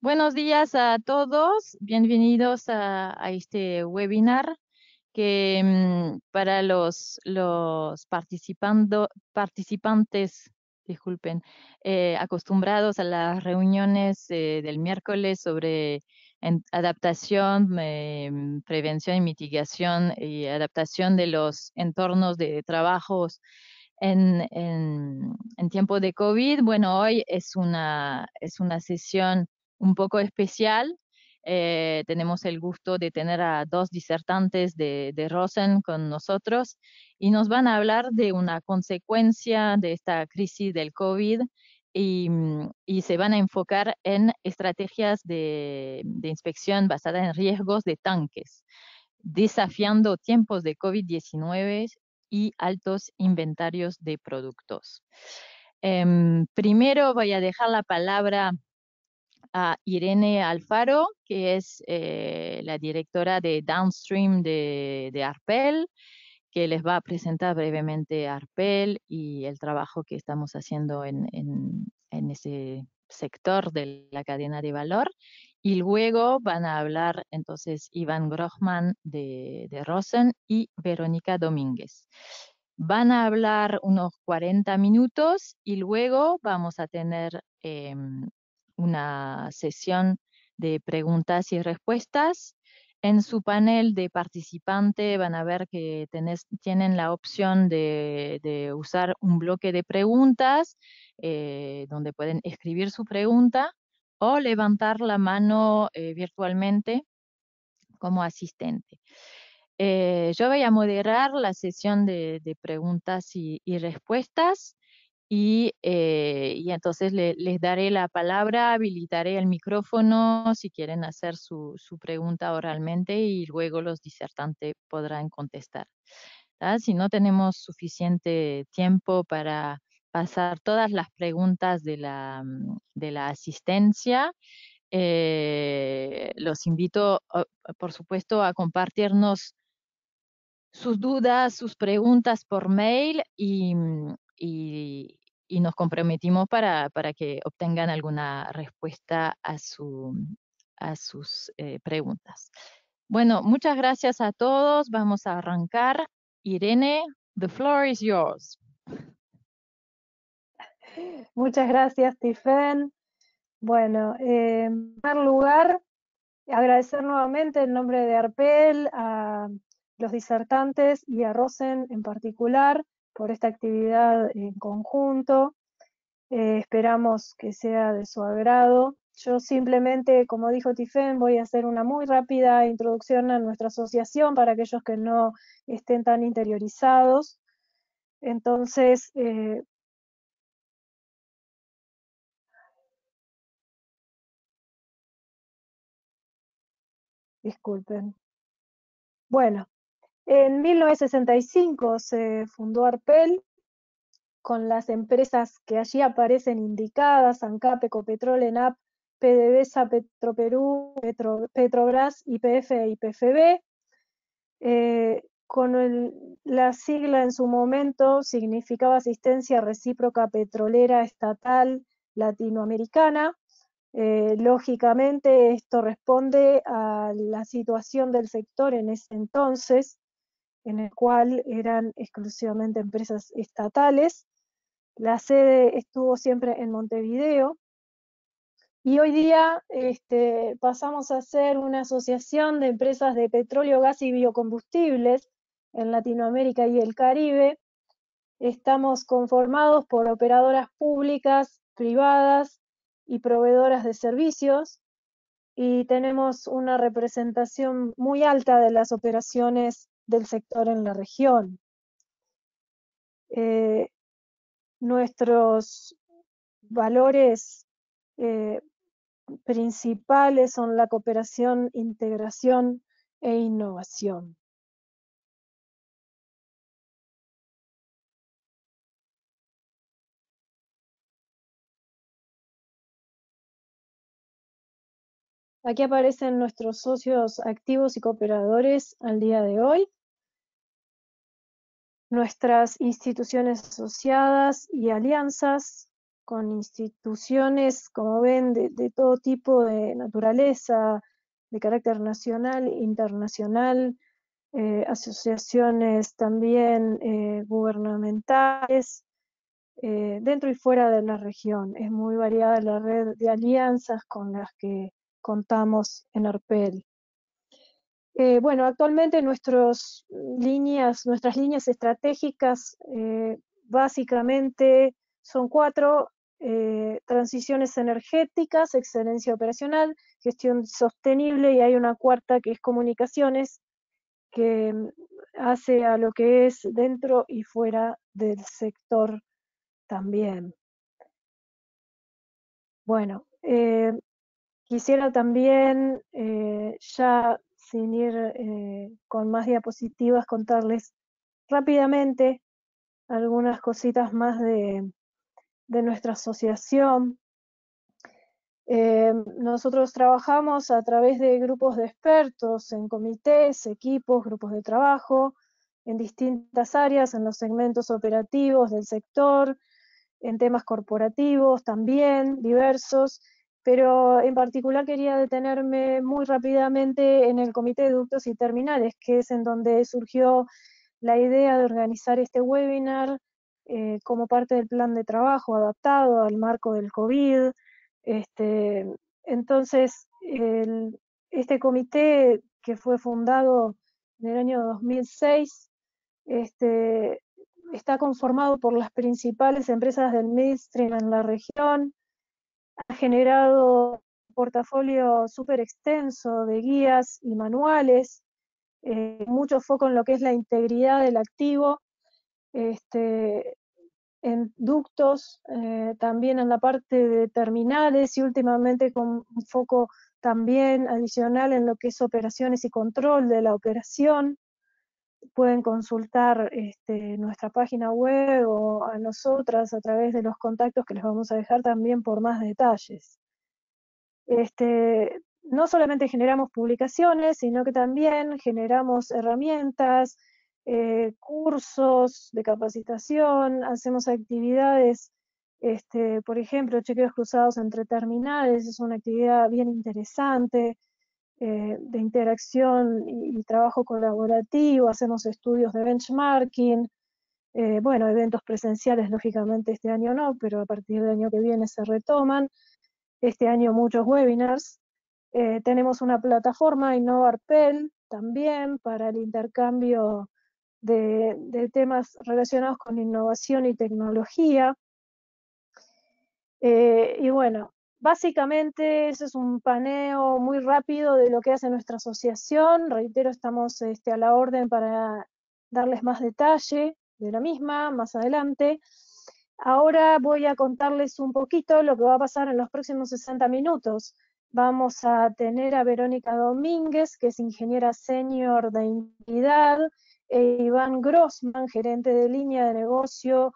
Buenos días a todos, bienvenidos a, este webinar que mm, para los, participantes disculpen, eh, acostumbrados a las reuniones eh, del miércoles sobre adaptación, eh, mm, prevención y mitigación y adaptación de los entornos de trabajos en, en, tiempo de COVID. Bueno, hoy es una, es una sesión un poco especial. Eh, tenemos el gusto de tener a dos disertantes de, Rosen con nosotros y nos van a hablar de una consecuencia de esta crisis del COVID y, mm, se van a enfocar en estrategias de, inspección basadas en riesgos de tanques, desafiando tiempos de COVID-19 y altos inventarios de productos. Em, primero voy a dejar la palabra a Irene Alfaro, que es eh, la directora de Downstream de, ARPEL, que les va a presentar brevemente ARPEL y el trabajo que estamos haciendo en, ese sector de la cadena de valor. Y luego van a hablar entonces Iván Grochman de, Rosen y Verónica Domínguez. Van a hablar unos 40 minutos y luego vamos a tener em, una sesión de preguntas y respuestas. En su panel de participante van a ver que tienen la opción de, usar un bloque de preguntas eh, donde pueden escribir su pregunta o levantar la mano eh, virtualmente como asistente. Eh, yo voy a moderar la sesión de, preguntas y respuestas. Eh, y, entonces les daré la palabra, habilitaré el micrófono si quieren hacer su, pregunta oralmente y luego los disertantes podrán contestar. Si no tenemos suficiente tiempo para pasar todas las preguntas de la, mm, asistencia, eh, los invito, por supuesto, a compartirnos sus dudas, sus preguntas por mail y, mm, y nos comprometimos para, para que obtengan alguna respuesta a, su, a sus eh, preguntas. Bueno, muchas gracias a todos. Vamos a arrancar. Irene, the floor is yours. Muchas gracias, Tiffen. Bueno, eh, en primer lugar, agradecer nuevamente en nombre de Arpel a los disertantes y a Rosen en particular por esta actividad en conjunto. Eh, esperamos que sea de su agrado. Yo simplemente, como dijo Tifén, voy a hacer una muy rápida introducción a nuestra asociación para aquellos que no estén tan interiorizados. Entonces, eh, disculpen. Bueno, en 1965 se fundó Arpel con las empresas que allí aparecen indicadas, ANCAP, Ecopetrol, ENAP, PDVSA, Petroperú, Petrobras, IPF y e PFB. Eh, con la sigla en su momento significaba Asistencia Recíproca Petrolera Estatal Latinoamericana. Eh, lógicamente esto responde a la situación del sector en ese entonces, en el cual eran exclusivamente empresas estatales. La sede estuvo siempre en Montevideo y hoy día este, pasamos a ser una asociación de empresas de petróleo, gas y biocombustibles en Latinoamérica y el Caribe. Estamos conformados por operadoras públicas, privadas y proveedoras de servicios y tenemos una representación muy alta de las operaciones del sector en la región. Eh, nuestros valores eh, principales son la cooperación, integración e innovación. Aquí aparecen nuestros socios activos y cooperadores al día de hoy nuestras instituciones asociadas y alianzas con instituciones, como ven, de, todo tipo de naturaleza, de carácter nacional, internacional, eh, asociaciones también eh, gubernamentales, eh, dentro y fuera de la región. Es muy variada la red de alianzas con las que contamos en ARPEL. Eh, bueno, actualmente nuestras mm, líneas, nuestras líneas estratégicas eh, básicamente son cuatro, eh, transiciones energéticas, excelencia operacional, gestión sostenible y hay una cuarta que es comunicaciones, que mm, hace a lo que es dentro y fuera del sector también. Bueno, quisiera también ya sin ir eh, con más diapositivas, contarles rápidamente algunas cositas más de, nuestra asociación. Eh, nosotros trabajamos a través de grupos de expertos en comités, equipos, grupos de trabajo, en distintas áreas, en los segmentos operativos del sector, en temas corporativos también diversos, pero en particular quería detenerme muy rápidamente en el Comité de Ductos y Terminales, que es en donde surgió la idea de organizar este webinar eh, como parte del plan de trabajo adaptado al marco del COVID. Este, entonces, este comité que fue fundado en el año 2006, este, está conformado por las principales empresas del mainstream en la región, ha generado un portafolio súper extenso de guías y manuales, eh, mucho foco en lo que es la integridad del activo, este, en ductos, eh, también en la parte de terminales y últimamente con un foco también adicional en lo que es operaciones y control de la operación pueden consultar este, nuestra página web o a nosotras a través de los contactos que les vamos a dejar también por más detalles. Este, no solamente generamos publicaciones, sino que también generamos herramientas, eh, cursos de capacitación, hacemos actividades, este, por ejemplo, chequeos cruzados entre terminales, es una actividad bien interesante, eh, de interacción y, trabajo colaborativo, hacemos estudios de benchmarking, eh, bueno, eventos presenciales, lógicamente este año no, pero a partir del año que viene se retoman, este año muchos webinars, eh, tenemos una plataforma, InnovarPen, también para el intercambio de, temas relacionados con innovación y tecnología. y bueno, Básicamente, ese es un paneo muy rápido de lo que hace nuestra asociación. Reitero, estamos este, a la orden para darles más detalle de la misma más adelante. Ahora voy a contarles un poquito lo que va a pasar en los próximos 60 minutos. Vamos a tener a Verónica Domínguez, que es ingeniera senior de entidad, e Iván Grossman, gerente de línea de negocio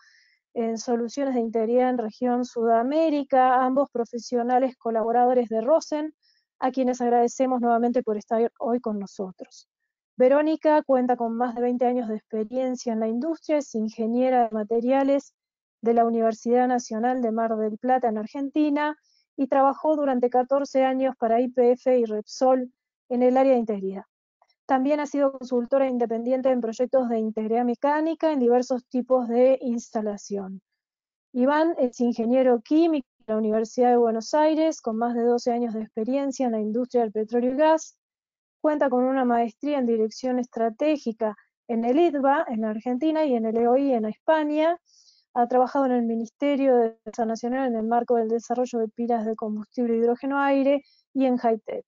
en Soluciones de Integridad en Región Sudamérica, ambos profesionales colaboradores de ROSEN, a quienes agradecemos nuevamente por estar hoy con nosotros. Verónica cuenta con más de 20 años de experiencia en la industria, es ingeniera de materiales de la Universidad Nacional de Mar del Plata en Argentina y trabajó durante 14 años para IPF y Repsol en el área de integridad. También ha sido consultora independiente en proyectos de integridad mecánica en diversos tipos de instalación. Iván es ingeniero químico de la Universidad de Buenos Aires, con más de 12 años de experiencia en la industria del petróleo y gas. Cuenta con una maestría en dirección estratégica en el IDBA, en la Argentina, y en el EOI, en España. Ha trabajado en el Ministerio de Defensa Nacional en el marco del desarrollo de pilas de combustible hidrógeno-aire y en tech.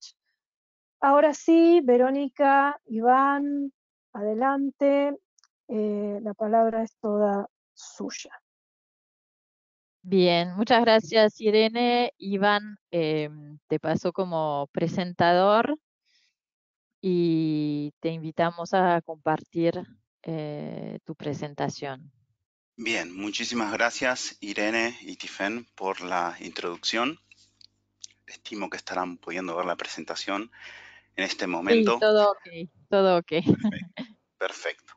Ahora sí, Verónica, Iván, adelante. Eh, la palabra es toda suya. Bien, muchas gracias Irene. Iván, eh, te paso como presentador y te invitamos a compartir eh, tu presentación. Bien, muchísimas gracias Irene y Tifén por la introducción. Estimo que estarán pudiendo ver la presentación en este momento. todo ok, todo ok. Perfecto.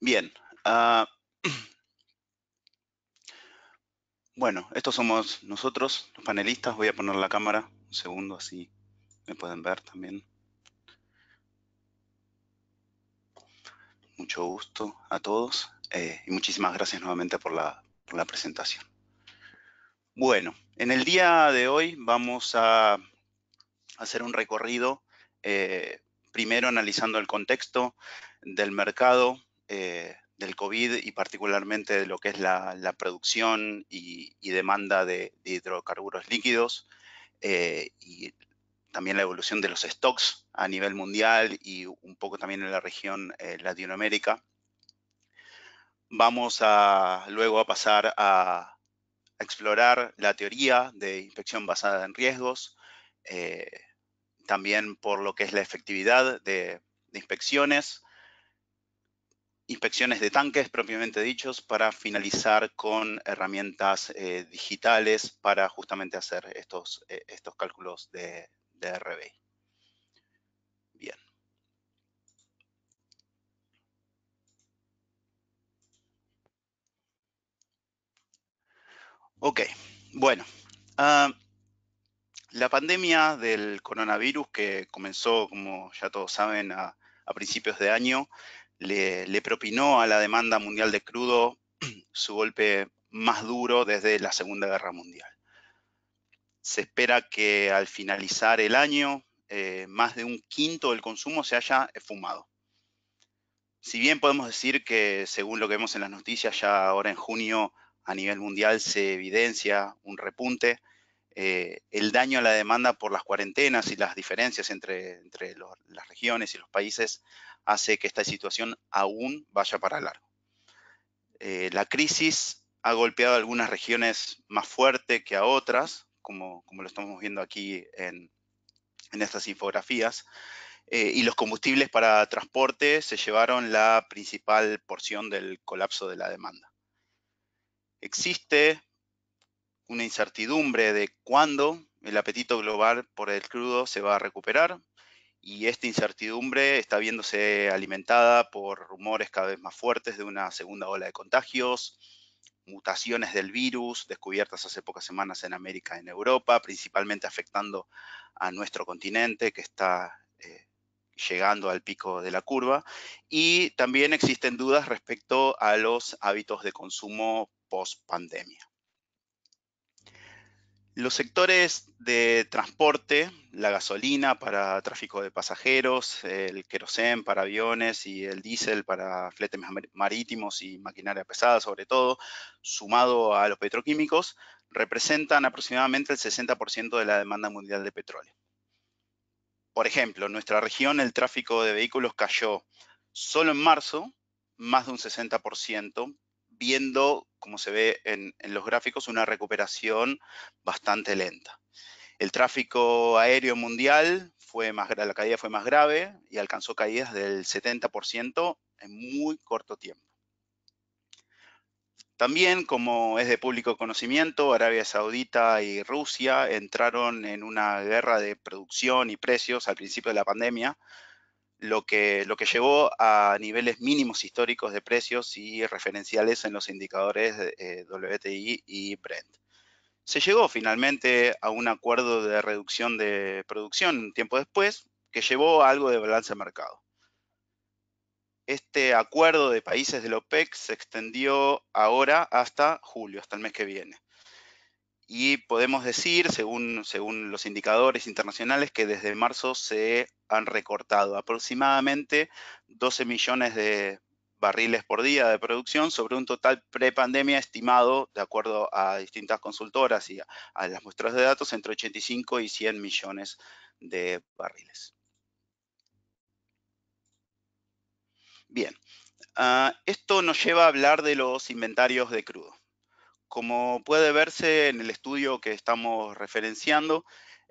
Bien. Ah, bueno, estos somos nosotros, los panelistas. Voy a poner la cámara un segundo, así me pueden ver también. Mucho gusto a todos eh, y muchísimas gracias nuevamente por la presentación. Bueno, en el día de hoy vamos a hacer un recorrido, eh, primero analizando el contexto del mercado, eh, del COVID y particularmente de lo que es la, producción y, demanda de, hidrocarburos líquidos eh, y también la evolución de los stocks a nivel mundial y un poco también en la región Latinoamérica. Vamos a, luego a pasar a explorar la teoría de inspección basada en riesgos, eh, también por lo que es la efectividad de, inspecciones, inspecciones de tanques propiamente dichos, para finalizar con herramientas eh, digitales para justamente hacer estos, eh, estos cálculos de, de RBI. Ok, bueno. Ah, la pandemia del coronavirus que comenzó, como ya todos saben, a, principios de año, le, propinó a la demanda mundial de crudo su golpe más duro desde la Segunda Guerra Mundial. Se espera que al finalizar el año, eh, más de un quinto del consumo se haya fumado. Si bien podemos decir que, según lo que vemos en las noticias, ya ahora en junio a nivel mundial se evidencia un repunte. Eh, el daño a la demanda por las cuarentenas y las diferencias entre, entre las regiones y los países hace que esta situación aún vaya para largo. Eh, la crisis ha golpeado a algunas regiones más fuerte que a otras, como, como lo estamos viendo aquí en, estas infografías, eh, y los combustibles para transporte se llevaron la principal porción del colapso de la demanda. Existe una incertidumbre de cuándo el apetito global por el crudo se va a recuperar y esta incertidumbre está viéndose alimentada por rumores cada vez más fuertes de una segunda ola de contagios, mutaciones del virus descubiertas hace pocas semanas en América y en Europa, principalmente afectando a nuestro continente que está eh, llegando al pico de la curva. Y también existen dudas respecto a los hábitos de consumo post pandemia. Los sectores de transporte, la gasolina para tráfico de pasajeros, el querosén para aviones y el diésel para fletes marítimos y maquinaria pesada sobre todo, sumado a los petroquímicos, representan aproximadamente el 60% de la demanda mundial de petróleo. Por ejemplo, en nuestra región el tráfico de vehículos cayó solo en marzo más de un 60%, viendo como se ve en, los gráficos, una recuperación bastante lenta. El tráfico aéreo mundial fue la caída fue más grave y alcanzó caídas del 70% en muy corto tiempo. También, como es de público conocimiento, Arabia Saudita y Rusia entraron en una guerra de producción y precios al principio de la pandemia, lo que, lo que llevó a niveles mínimos históricos de precios y referenciales en los indicadores eh, WTI y Brent. Se llegó finalmente a un acuerdo de reducción de producción un tiempo después, que llevó a algo de balance de mercado. Este acuerdo de países la OPEC se extendió ahora hasta julio, hasta el mes que viene y podemos decir, según, según los indicadores internacionales, que desde marzo se han recortado aproximadamente 12 millones de barriles por día de producción sobre un total prepandemia estimado, de acuerdo a distintas consultoras y a, las muestras de datos, entre 85 y 100 millones de barriles. Bien, ah, esto nos lleva a hablar de los inventarios de crudo. Como puede verse en el estudio que estamos referenciando,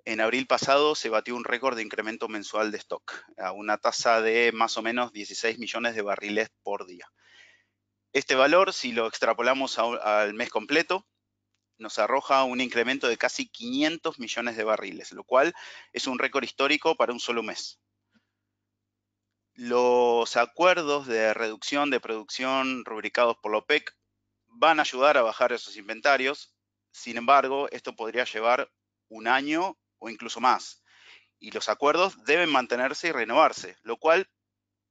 en abril pasado se batió un récord de incremento mensual de stock, a una tasa de más o menos 16 millones de barriles por día. Este valor, si lo extrapolamos al mes completo, nos arroja un incremento de casi 500 millones de barriles, lo cual es un récord histórico para un solo mes. Los acuerdos de reducción de producción rubricados por la OPEC van a ayudar a bajar esos inventarios. Sin embargo, esto podría llevar un año o incluso más. Y los acuerdos deben mantenerse y renovarse, lo cual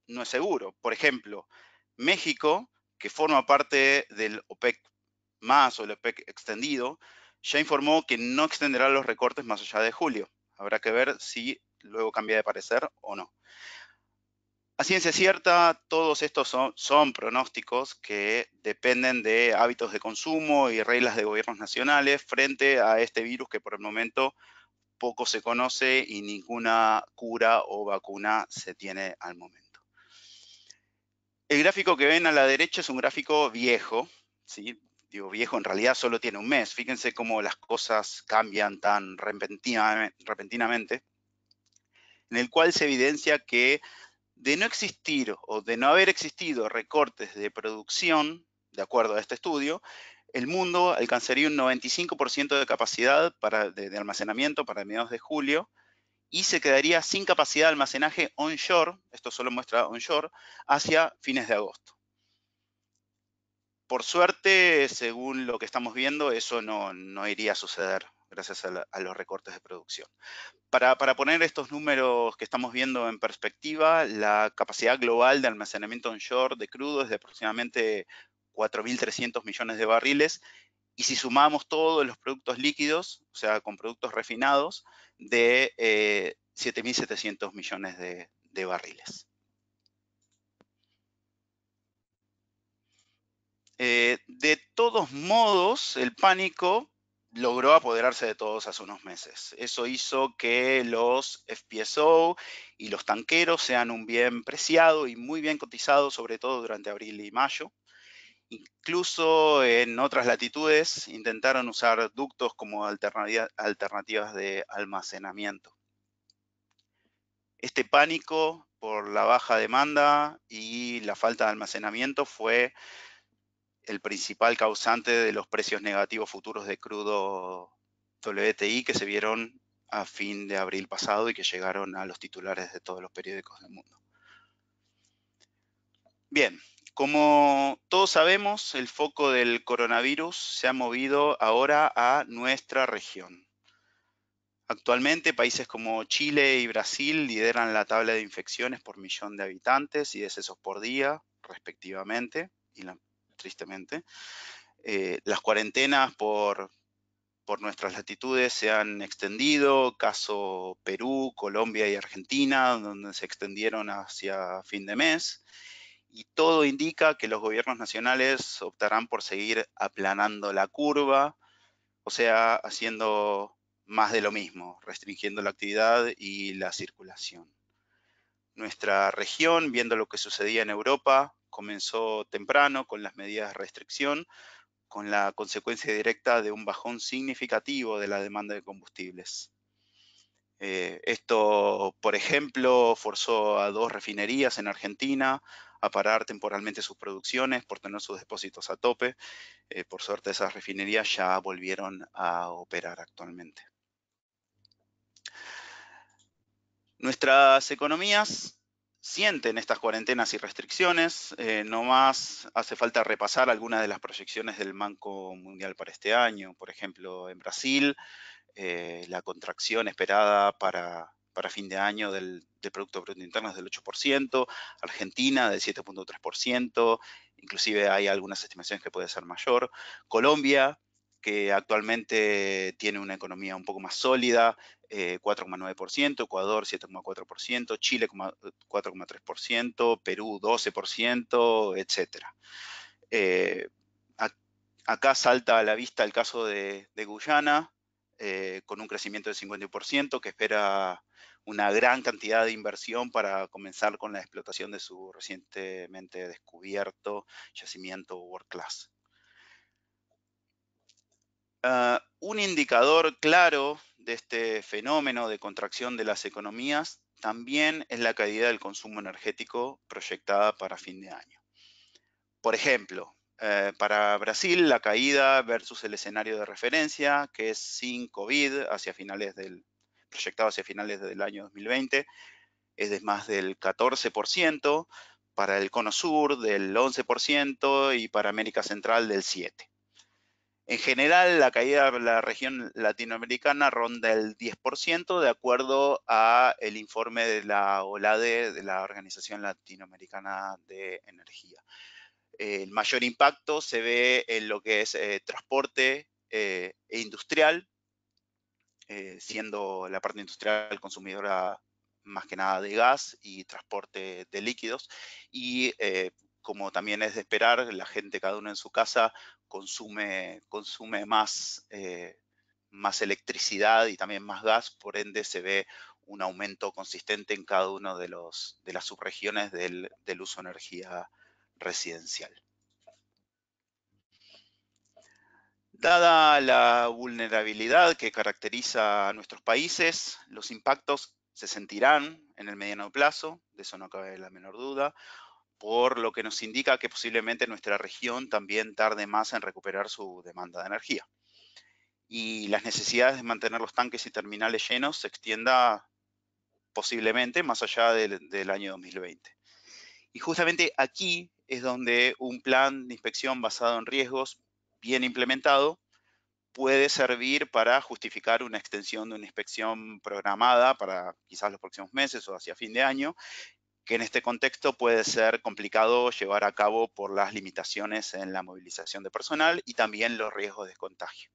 no es seguro. Por ejemplo, México, que forma parte del OPEC más o el OPEC extendido, ya informó que no extenderá los recortes más allá de julio. Habrá que ver si luego cambia de parecer o no. A ciencia cierta, todos estos son, son, pronósticos que dependen de hábitos de consumo y reglas de gobiernos nacionales frente a este virus que por el momento poco se conoce y ninguna cura o vacuna se tiene al momento. El gráfico que ven a la derecha es un gráfico viejo, ¿sí? digo viejo, en realidad solo tiene un mes. Fíjense cómo las cosas cambian tan repentinamente, en el cual se evidencia que de no existir o de no haber existido recortes de producción, de acuerdo a este estudio, el mundo alcanzaría un 95% de capacidad de, almacenamiento para mediados de julio y se quedaría sin capacidad de almacenaje onshore, esto solo muestra onshore, hacia fines de agosto. Por suerte, según lo que estamos viendo, eso no iría a suceder gracias a, los recortes de producción. Para, poner estos números que estamos viendo en perspectiva, la capacidad global de almacenamiento onshore de crudo es de aproximadamente 4.300 millones de barriles. Y si sumamos todos los productos líquidos, o sea, con productos refinados, de 7.700 eh, millones de, barriles. Eh, de todos modos, el pánico logró apoderarse de todos hace unos meses. Eso hizo que los FPSO y los tanqueros sean un bien preciado y muy bien cotizado, sobre todo durante abril y mayo. Incluso en otras latitudes intentaron usar ductos como alternativas de almacenamiento. Este pánico por la baja demanda y la falta de almacenamiento fue el principal causante de los precios negativos futuros de crudo WTI que se vieron a fin de abril pasado y que llegaron a los titulares de todos los periódicos del mundo. Bien, como todos sabemos, el foco del coronavirus se ha movido ahora a nuestra región. Actualmente, países como Chile y Brasil lideran la tabla de infecciones por millón de habitantes y decesos por día, respectivamente, y la tristemente. Eh, las cuarentenas por, por nuestras latitudes se han extendido, caso Perú, Colombia y Argentina, donde se extendieron hacia fin de mes, y todo indica que los gobiernos nacionales optarán por seguir aplanando la curva, o sea, haciendo más de lo mismo, restringiendo la actividad y la circulación. Nuestra región, viendo lo que sucedía en Europa, comenzó temprano con las medidas de restricción, con la consecuencia directa de un bajón significativo de la demanda de combustibles. Eh, esto, por ejemplo, forzó a dos refinerías en Argentina a parar temporalmente sus producciones por tener sus depósitos a tope. Eh, por suerte, esas refinerías ya volvieron a operar actualmente. Nuestras economías sienten estas cuarentenas y restricciones. Eh, no más hace falta repasar algunas de las proyecciones del Banco Mundial para este año. Por ejemplo, en Brasil, eh, la contracción esperada para, para fin de año del, del, Producto Bruto Interno es del 8%, Argentina del 7.3%, inclusive hay algunas estimaciones que puede ser mayor. Colombia, que actualmente tiene una economía un poco más sólida, 4,9%, eh, Ecuador 7,4%, Chile 4,3%, eh, Perú 12%, etc. Eh, acá salta a la vista el caso de, Guyana, con un crecimiento del 50% que espera una gran cantidad de inversión para comenzar con la explotación de su recientemente descubierto yacimiento World Class. Ah, un indicador claro de este fenómeno de contracción de las economías también es la caída del consumo energético proyectada para fin de año. Por ejemplo, eh, para Brasil la caída versus el escenario de referencia, que es sin COVID, hacia finales del, proyectado hacia finales del año 2020, es de más del 14%, para el Cono Sur del 11% y para América Central del 7%. En general, la caída de la región latinoamericana ronda el 10% de acuerdo a el informe de la OLADE, de la Organización Latinoamericana de Energía. El mayor impacto se ve en lo que es eh, transporte eh, e industrial, eh, siendo la parte industrial consumidora más que nada de gas y transporte de líquidos, y como también es de esperar, la gente cada uno en su casa consume, consume más, eh, electricidad y también más gas, por ende se ve un aumento consistente en cada una de, de las subregiones del, del uso de energía residencial. Dada la vulnerabilidad que caracteriza a nuestros países, los impactos se sentirán en el mediano plazo, de eso no cabe la menor duda, por lo que nos indica que posiblemente nuestra región también tarde más en recuperar su demanda de energía. Y las necesidades de mantener los tanques y terminales llenos se extienda posiblemente más allá del, año 2020. Y justamente aquí es donde un plan de inspección basado en riesgos bien implementado puede servir para justificar una extensión de una inspección programada para quizás los próximos meses o hacia fin de año que en este contexto puede ser complicado llevar a cabo por las limitaciones en la movilización de personal y también los riesgos de contagio.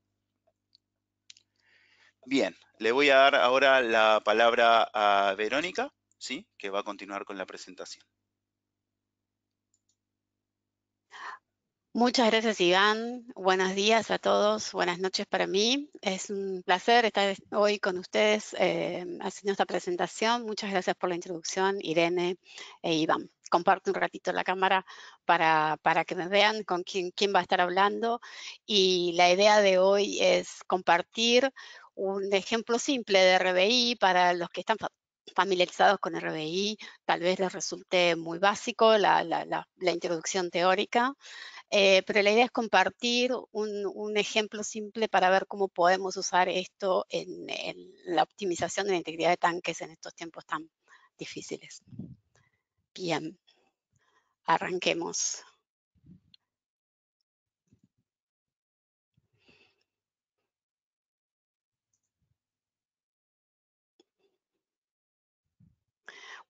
Bien, le voy a dar ahora la palabra a Verónica, ¿sí? que va a continuar con la presentación. Muchas gracias, Iván. Buenos días a todos, buenas noches para mí. Es un placer estar hoy con ustedes eh, haciendo esta presentación. Muchas gracias por la introducción, Irene e Iván. Comparto un ratito la cámara para, que me vean con quién, quién va a estar hablando. Y la idea de hoy es compartir un ejemplo simple de RBI para los que están familiarizados con RBI, tal vez les resulte muy básico la introducción teórica. Eh, pero la idea es compartir un, ejemplo simple para ver cómo podemos usar esto en, en la optimización de la integridad de tanques en estos tiempos tan difíciles. Bien, arranquemos.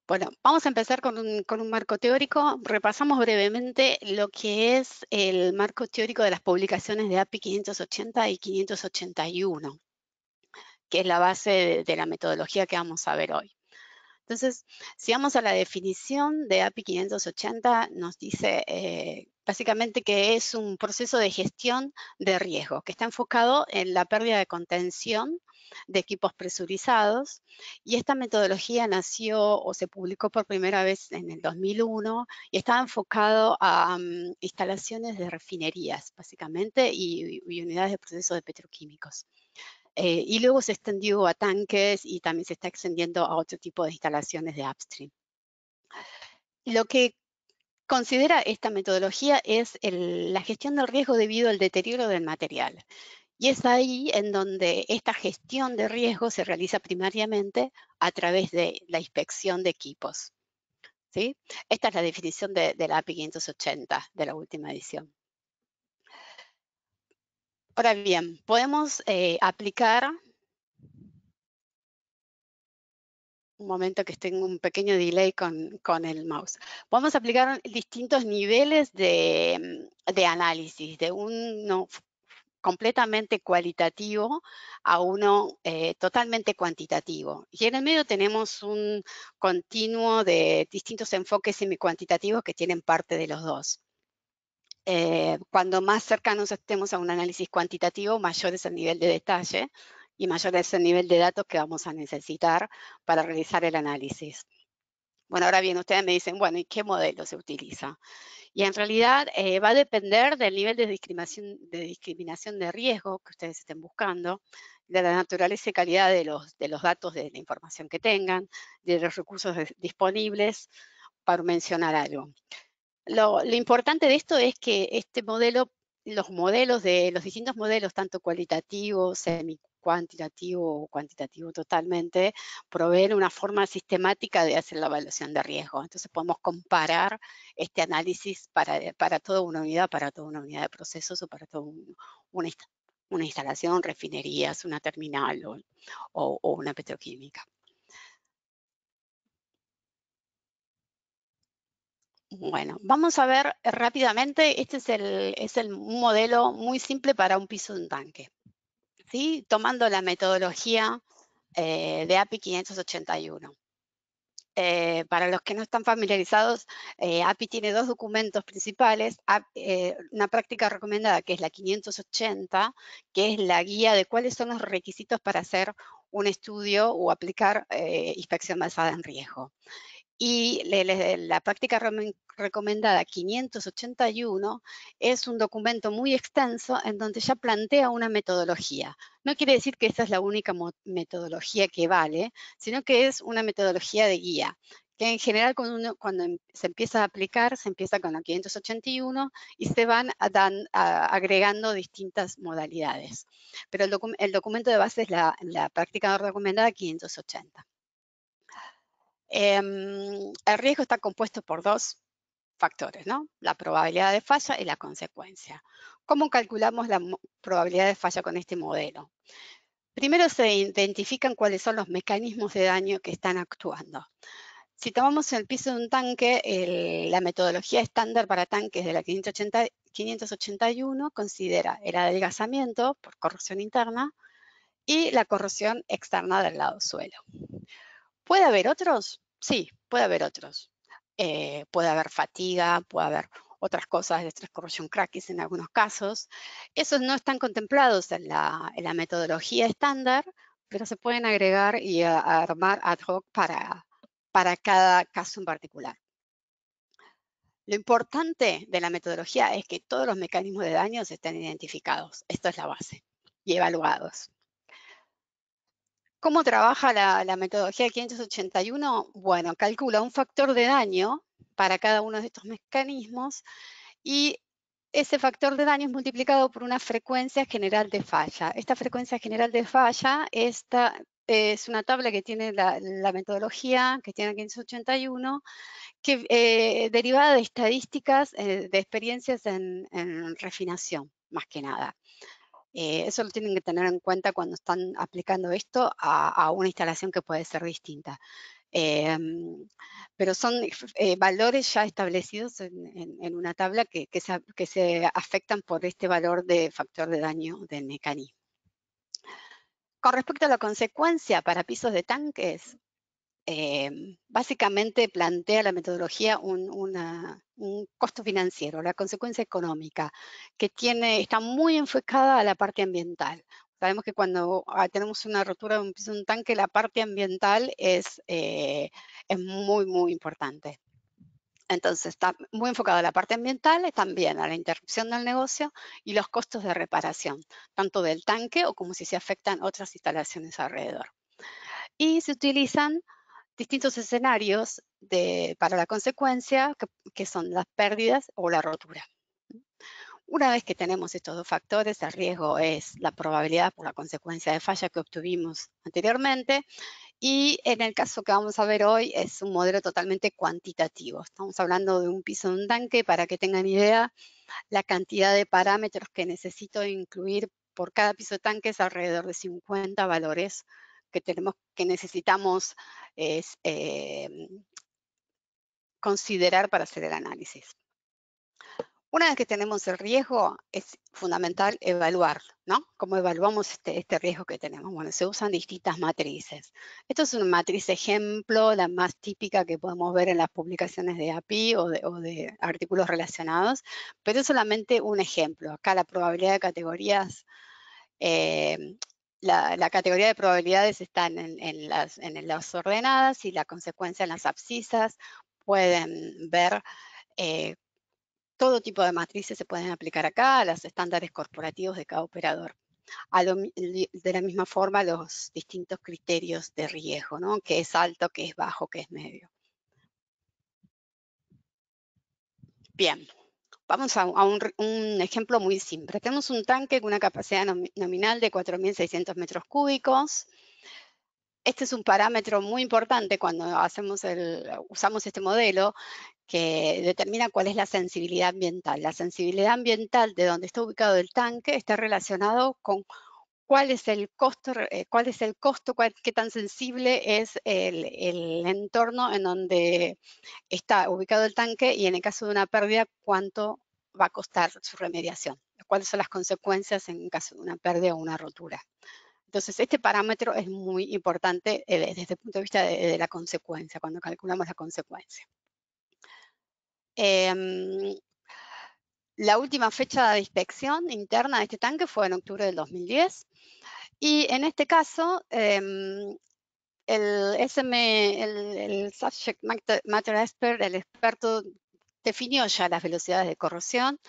Bueno, vamos a empezar con un, marco teórico. Repasamos brevemente lo que es el marco teórico de las publicaciones de API 580 y 581, que es la base de, la metodología que vamos a ver hoy. Entonces, si vamos a la definición de API 580, nos dice eh, básicamente que es un proceso de gestión de riesgo, que está enfocado en la pérdida de contención de equipos presurizados y esta metodología nació o se publicó por primera vez en el 2001 y estaba enfocado a mm, instalaciones de refinerías básicamente y, unidades de proceso de petroquímicos. Eh, y luego se extendió a tanques y también se está extendiendo a otro tipo de instalaciones de upstream. Lo que considera esta metodología es la gestión del riesgo debido al deterioro del material. Y es ahí en donde esta gestión de riesgo se realiza primariamente a través de la inspección de equipos. ¿sí? Esta es la definición de, la API 580 de la última edición. Ahora bien, podemos eh, aplicar un momento que tengo un pequeño delay con, con, el mouse. Vamos a aplicar distintos niveles de, mm, de análisis, de uno completamente cualitativo a uno eh, totalmente cuantitativo. Y en el medio tenemos un continuo de distintos enfoques semi-cuantitativos que tienen parte de los dos. Eh, cuando más cercanos estemos a un análisis cuantitativo, mayor es el nivel de detalle, y mayor es el nivel de datos que vamos a necesitar para realizar el análisis. Bueno, ahora bien, ustedes me dicen, bueno, ¿y qué modelo se utiliza? Y en realidad eh, va a depender del nivel de discriminación, de discriminación de riesgo que ustedes estén buscando, de la naturaleza y calidad de los, de los datos, de la información que tengan, de los recursos disponibles, para mencionar algo. Lo, lo importante de esto es que este modelo los modelos de los distintos modelos, tanto cualitativos, semi, cuantitativo o cuantitativo totalmente, proveen una forma sistemática de hacer la evaluación de riesgo. Entonces podemos comparar este análisis para, para toda una unidad, para toda una unidad de procesos o para toda una, instalación, refinerías, una terminal o, una petroquímica. Bueno, vamos a ver rápidamente, este es, el, es el, modelo muy simple para un piso de un tanque tomando la metodología eh, de API 581. Eh, para los que no están familiarizados, eh, API tiene dos documentos principales, una práctica recomendada que es la 580, que es la guía de cuáles son los requisitos para hacer un estudio o aplicar inspección basada en riesgo. Y la práctica recomendada 581 es un documento muy extenso en donde ya plantea una metodología. No quiere decir que esta es la única metodología que vale, sino que es una metodología de guía, que en general cuando, em-, se empieza a aplicar, se empieza con la 581 y se van agregando distintas modalidades. Pero el, documento de base es la, la práctica recomendada 580. Em, el riesgo está compuesto por dos factores, ¿no? La probabilidad de falla y la consecuencia. ¿Cómo calculamos la probabilidad de falla con este modelo? Primero se identifican cuáles son los mecanismos de daño que están actuando. Si tomamos el piso de un tanque, la metodología estándar para tanques de la 580, 581 considera el adelgazamiento por corrosión interna y la corrosión externa del lado suelo. ¿Puede haber otros? Sí, puede haber otros. Eh, puede haber fatiga, puede haber otras cosas, de transcorrosión crackies en algunos casos. Esos no están contemplados en la, metodología estándar, pero se pueden agregar y armar ad hoc para, cada caso en particular. Lo importante de la metodología es que todos los mecanismos de daños estén identificados. Esto es la base y evaluados. ¿Cómo trabaja la, metodología 581? Bueno, calcula un factor de daño para cada uno de estos mecanismos y ese factor de daño es multiplicado por una frecuencia general de falla. Esta frecuencia general de falla es una tabla que tiene la, metodología, que tiene 581, que, eh, derivada de estadísticas eh, de experiencias en refinación, más que nada. Eh, eso lo tienen que tener en cuenta cuando están aplicando esto a, una instalación que puede ser distinta. Em, pero son eh, valores ya establecidos en, una tabla que, se, que, se, afectan por este valor de factor de daño del mecanismo. Con respecto a la consecuencia para pisos de tanques, Em, básicamente plantea la metodología un, costo financiero, la consecuencia económica, que tiene, está muy enfocada a la parte ambiental. Sabemos que cuando ah, tenemos una rotura de un tanque, la parte ambiental es, eh, es muy, muy importante. Entonces está muy enfocada a la parte ambiental, eh, también a la interrupción del negocio y los costos de reparación, tanto del tanque o como si se afectan otras instalaciones alrededor. Y se utilizan distintos escenarios para la consecuencia, que, que son las pérdidas o la rotura. Una vez que tenemos estos dos factores, el riesgo es la probabilidad por la consecuencia de falla que obtuvimos anteriormente y en el caso que vamos a ver hoy es un modelo totalmente cuantitativo. Estamos hablando de un piso de un tanque para que tengan idea la cantidad de parámetros que necesito incluir por cada piso de tanque es alrededor de 50 valores que tenemos, que necesitamos es, em, considerar para hacer el análisis. Una vez que tenemos el riesgo, es fundamental evaluar, ¿no? ¿Cómo evaluamos este, este, riesgo que tenemos? Bueno, se usan distintas matrices. Esto es una matriz ejemplo, la más típica que podemos ver en las publicaciones de API o de, artículos relacionados, pero es solamente un ejemplo. Acá la probabilidad de categorías em, la, categoría de probabilidades están en, las, ordenadas y la consecuencia en las abscisas. Pueden ver eh, todo tipo de matrices se pueden aplicar acá, a los estándares corporativos de cada operador. de la misma forma, los distintos criterios de riesgo, ¿no? que es alto, que es bajo, que es medio. Bien, Vamos a, un, ejemplo muy simple. Tenemos un tanque con una capacidad nominal de 4.600 metros cúbicos. Este es un parámetro muy importante cuando hacemos el, usamos este modelo que determina cuál es la sensibilidad ambiental. La sensibilidad ambiental de donde está ubicado el tanque está relacionado con eh, cuál es el costo, cuál es el costo, qué tan sensible es el, entorno en donde está ubicado el tanque y en el caso de una pérdida, cuánto va a costar su remediación, cuáles son las consecuencias en caso de una pérdida o una rotura. Entonces, este parámetro es muy importante eh, desde el punto de vista de, la consecuencia, cuando calculamos la consecuencia. Em, la última fecha de inspección interna de este tanque fue en octubre del 2010 y en este caso em, el SM, el, Subject Matter Expert, el experto definió ya las velocidades de corrosión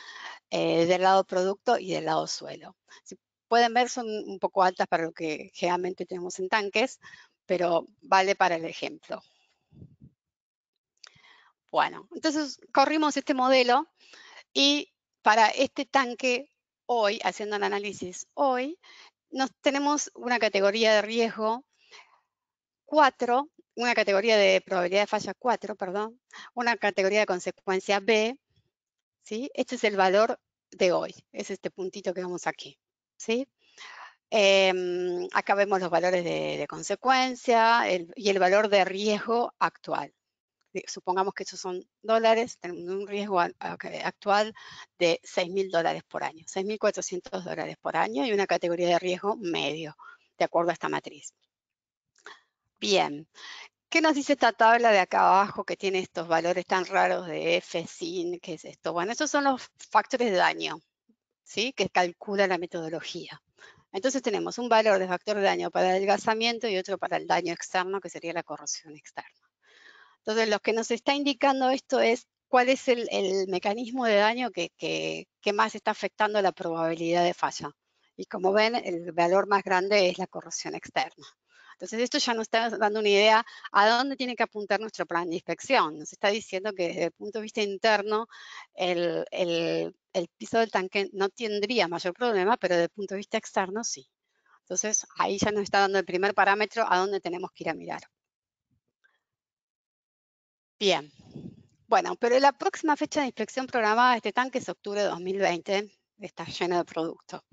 eh, del lado producto y del lado suelo. Si pueden ver, son un poco altas para lo que generalmente tenemos en tanques, pero vale para el ejemplo. Bueno, entonces corrimos este modelo y para este tanque hoy, haciendo el análisis hoy, nos, tenemos una categoría de riesgo 4, una categoría de probabilidad de falla 4, perdón, una categoría de consecuencia B, ¿sí? Este es el valor de hoy, es este puntito que vemos aquí, ¿sí? Em, acá vemos los valores de, consecuencia y el valor de riesgo actual supongamos que esos son dólares, tenemos un riesgo actual de 6.000 dólares por año, 6.400 dólares por año y una categoría de riesgo medio, de acuerdo a esta matriz. Bien, ¿Qué nos dice esta tabla de acá abajo que tiene estos valores tan raros de F, SIN, qué es esto? Bueno, esos son los factores de daño, ¿sí? Que calcula la metodología. Entonces tenemos un valor de factor de daño para el adelgazamiento y otro para el daño externo, que sería la corrosión externa. Entonces, lo que nos está indicando esto es cuál es el, mecanismo de daño que, más está afectando la probabilidad de falla. Y como ven, el valor más grande es la corrosión externa. Entonces, esto ya nos está dando una idea a dónde tiene que apuntar nuestro plan de inspección. Nos está diciendo que desde el punto de vista interno, el, el piso del tanque no tendría mayor problema, pero desde el punto de vista externo sí. Entonces, ahí ya nos está dando el primer parámetro a dónde tenemos que ir a mirar. Bien. Bueno, pero la próxima fecha de inspección programada de este tanque es octubre de 2020. Está llena de producto.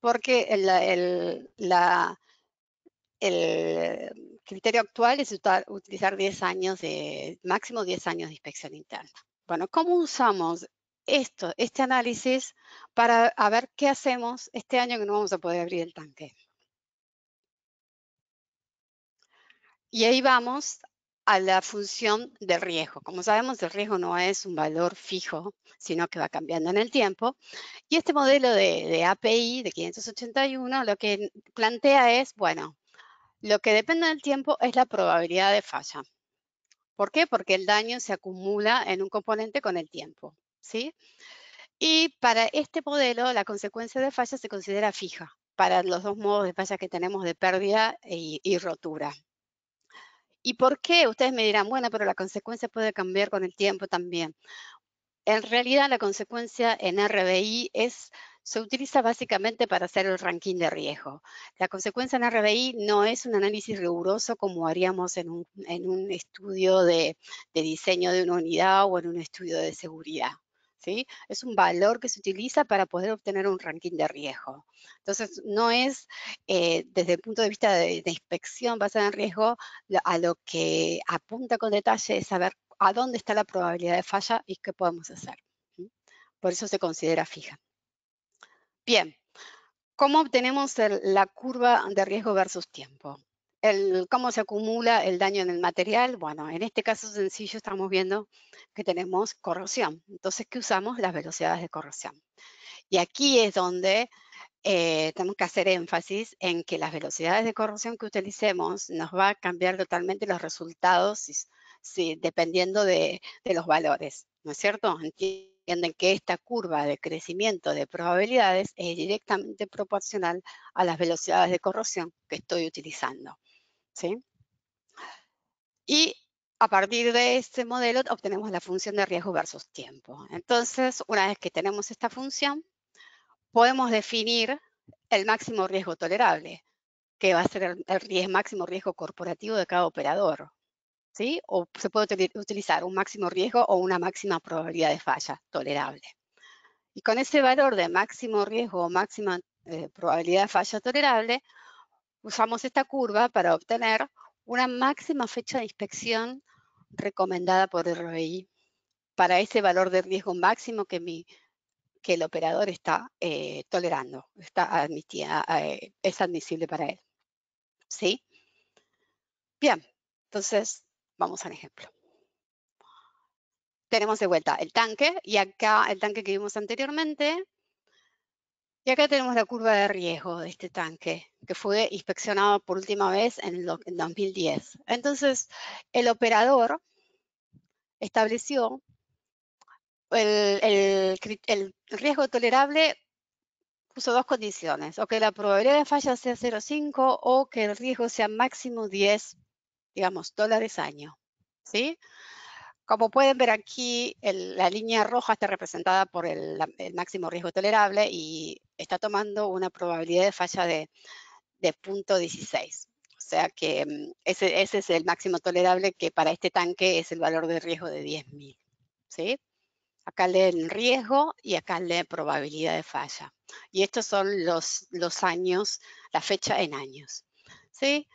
Porque el, criterio actual es utilizar 10 años de, máximo 10 años de inspección interna. Bueno, ¿cómo usamos esto, este análisis para ver qué hacemos este año que no vamos a poder abrir el tanque? Y ahí vamos a la función de riesgo. Como sabemos, el riesgo no es un valor fijo, sino que va cambiando en el tiempo. Y este modelo de, API de 581 lo que plantea es, bueno, lo que depende del tiempo es la probabilidad de falla. ¿Por qué? Porque el daño se acumula en un componente con el tiempo. ¿sí? Y para este modelo, la consecuencia de falla se considera fija para los dos modos de falla que tenemos de pérdida y rotura. ¿Y por qué? Ustedes me dirán, bueno, pero la consecuencia puede cambiar con el tiempo también. En realidad, la consecuencia en RBI es se utiliza básicamente para hacer el ranking de riesgo. La consecuencia en RBI no es un análisis riguroso como haríamos en un, estudio de, diseño de una unidad o en un estudio de seguridad. Es un valor que se utiliza para poder obtener un ranking de riesgo. Entonces, no es eh, desde el punto de vista de, inspección basada en riesgo, a lo que apunta con detalle es saber a dónde está la probabilidad de falla y qué podemos hacer. Por eso se considera fija. Bien, ¿cómo obtenemos la curva de riesgo versus tiempo? ¿Cómo se acumula el daño en el material? Bueno, en este caso sencillo estamos viendo que tenemos corrosión. Entonces, ¿qué usamos? Las velocidades de corrosión. Y aquí es donde eh, tenemos que hacer énfasis en que las velocidades de corrosión que utilicemos nos va a cambiar totalmente los resultados si, dependiendo de los valores, ¿no es cierto? Entienden que esta curva de crecimiento de probabilidades es directamente proporcional a las velocidades de corrosión que estoy utilizando. ¿sí? Y a partir de este modelo obtenemos la función de riesgo versus tiempo. Entonces, una vez que tenemos esta función, podemos definir el máximo riesgo tolerable, que va a ser el, máximo riesgo corporativo de cada operador. ¿sí? O se puede utilizar un máximo riesgo o una máxima probabilidad de falla tolerable. Y con ese valor de máximo riesgo o máxima eh, probabilidad de falla tolerable, Usamos esta curva para obtener una máxima fecha de inspección recomendada por el para ese valor de riesgo máximo que, mi, que el operador está eh, tolerando, está admitida, eh, es admisible para él. ¿Sí? Bien, entonces vamos al ejemplo. Tenemos de vuelta el tanque y acá el tanque que vimos anteriormente y acá tenemos la curva de riesgo de este tanque, que fue inspeccionado por última vez en 2010. Entonces, el operador estableció el, el, riesgo tolerable puso dos condiciones, o que la probabilidad de falla sea 0,5 o que el riesgo sea máximo 10, digamos, dólares año. ¿sí? Como pueden ver aquí, la línea roja está representada por el, máximo riesgo tolerable y está tomando una probabilidad de falla de, de O sea que mm, ese, es el máximo tolerable que para este tanque es el valor de riesgo de 10.000. ¿sí? Acá leen riesgo y acá leen probabilidad de falla. Y estos son los, los años, la fecha en años. ¿sí?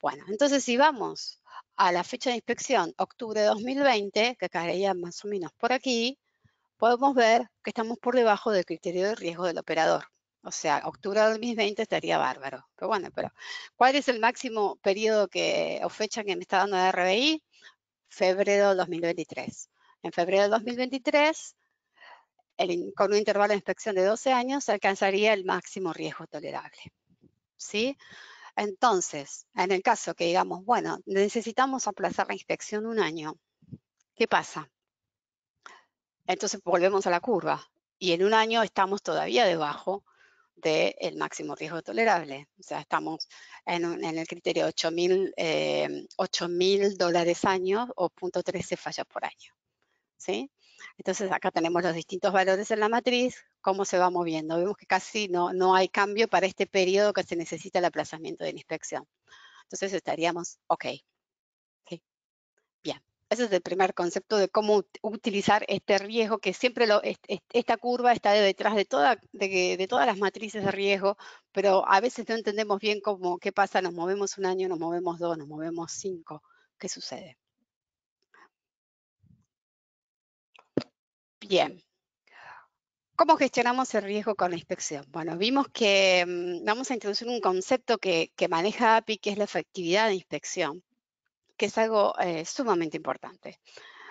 Bueno, entonces si vamos a la fecha de inspección, octubre de 2020, que caería más o menos por aquí, podemos ver que estamos por debajo del criterio de riesgo del operador. O sea, octubre de 2020 estaría bárbaro. Pero bueno, pero ¿cuál es el máximo periodo que, o fecha que me está dando la RBI? Febrero de 2023. En febrero de 2023, con un intervalo de inspección de 12 años, alcanzaría el máximo riesgo tolerable. ¿Sí? Entonces, en el caso que digamos, bueno, necesitamos aplazar la inspección un año, ¿qué pasa? Entonces volvemos a la curva y en un año estamos todavía debajo del máximo riesgo tolerable. O sea, estamos en, el criterio de eh, mil dólares año o 0.13 fallas por año. Entonces acá tenemos los distintos valores en la matriz cómo se va moviendo. Vemos que casi no, no hay cambio para este periodo que se necesita el aplazamiento de la inspección. Entonces estaríamos ok. Bien, ese es el primer concepto de cómo utilizar este riesgo, que siempre lo, esta curva está detrás de, toda, de, de, todas las matrices de riesgo, pero a veces no entendemos bien cómo, qué pasa, nos movemos un año, nos movemos dos, nos movemos cinco, qué sucede. Bien, ¿Cómo gestionamos el riesgo con la inspección? Bueno, vimos que mm, vamos a introducir un concepto que, maneja API, que es la efectividad de inspección, que es algo eh, sumamente importante.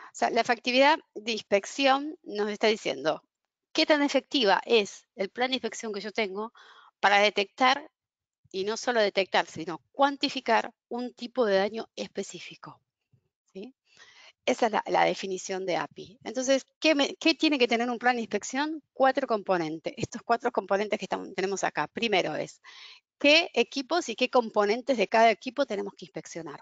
O sea, la efectividad de inspección nos está diciendo qué tan efectiva es el plan de inspección que yo tengo para detectar, y no solo detectar, sino cuantificar un tipo de daño específico. Esa es la, definición de API. Entonces, ¿qué, tiene que tener un plan de inspección? Cuatro componentes. Estos cuatro componentes que tenemos acá. Primero es, ¿qué equipos y qué componentes de cada equipo tenemos que inspeccionar?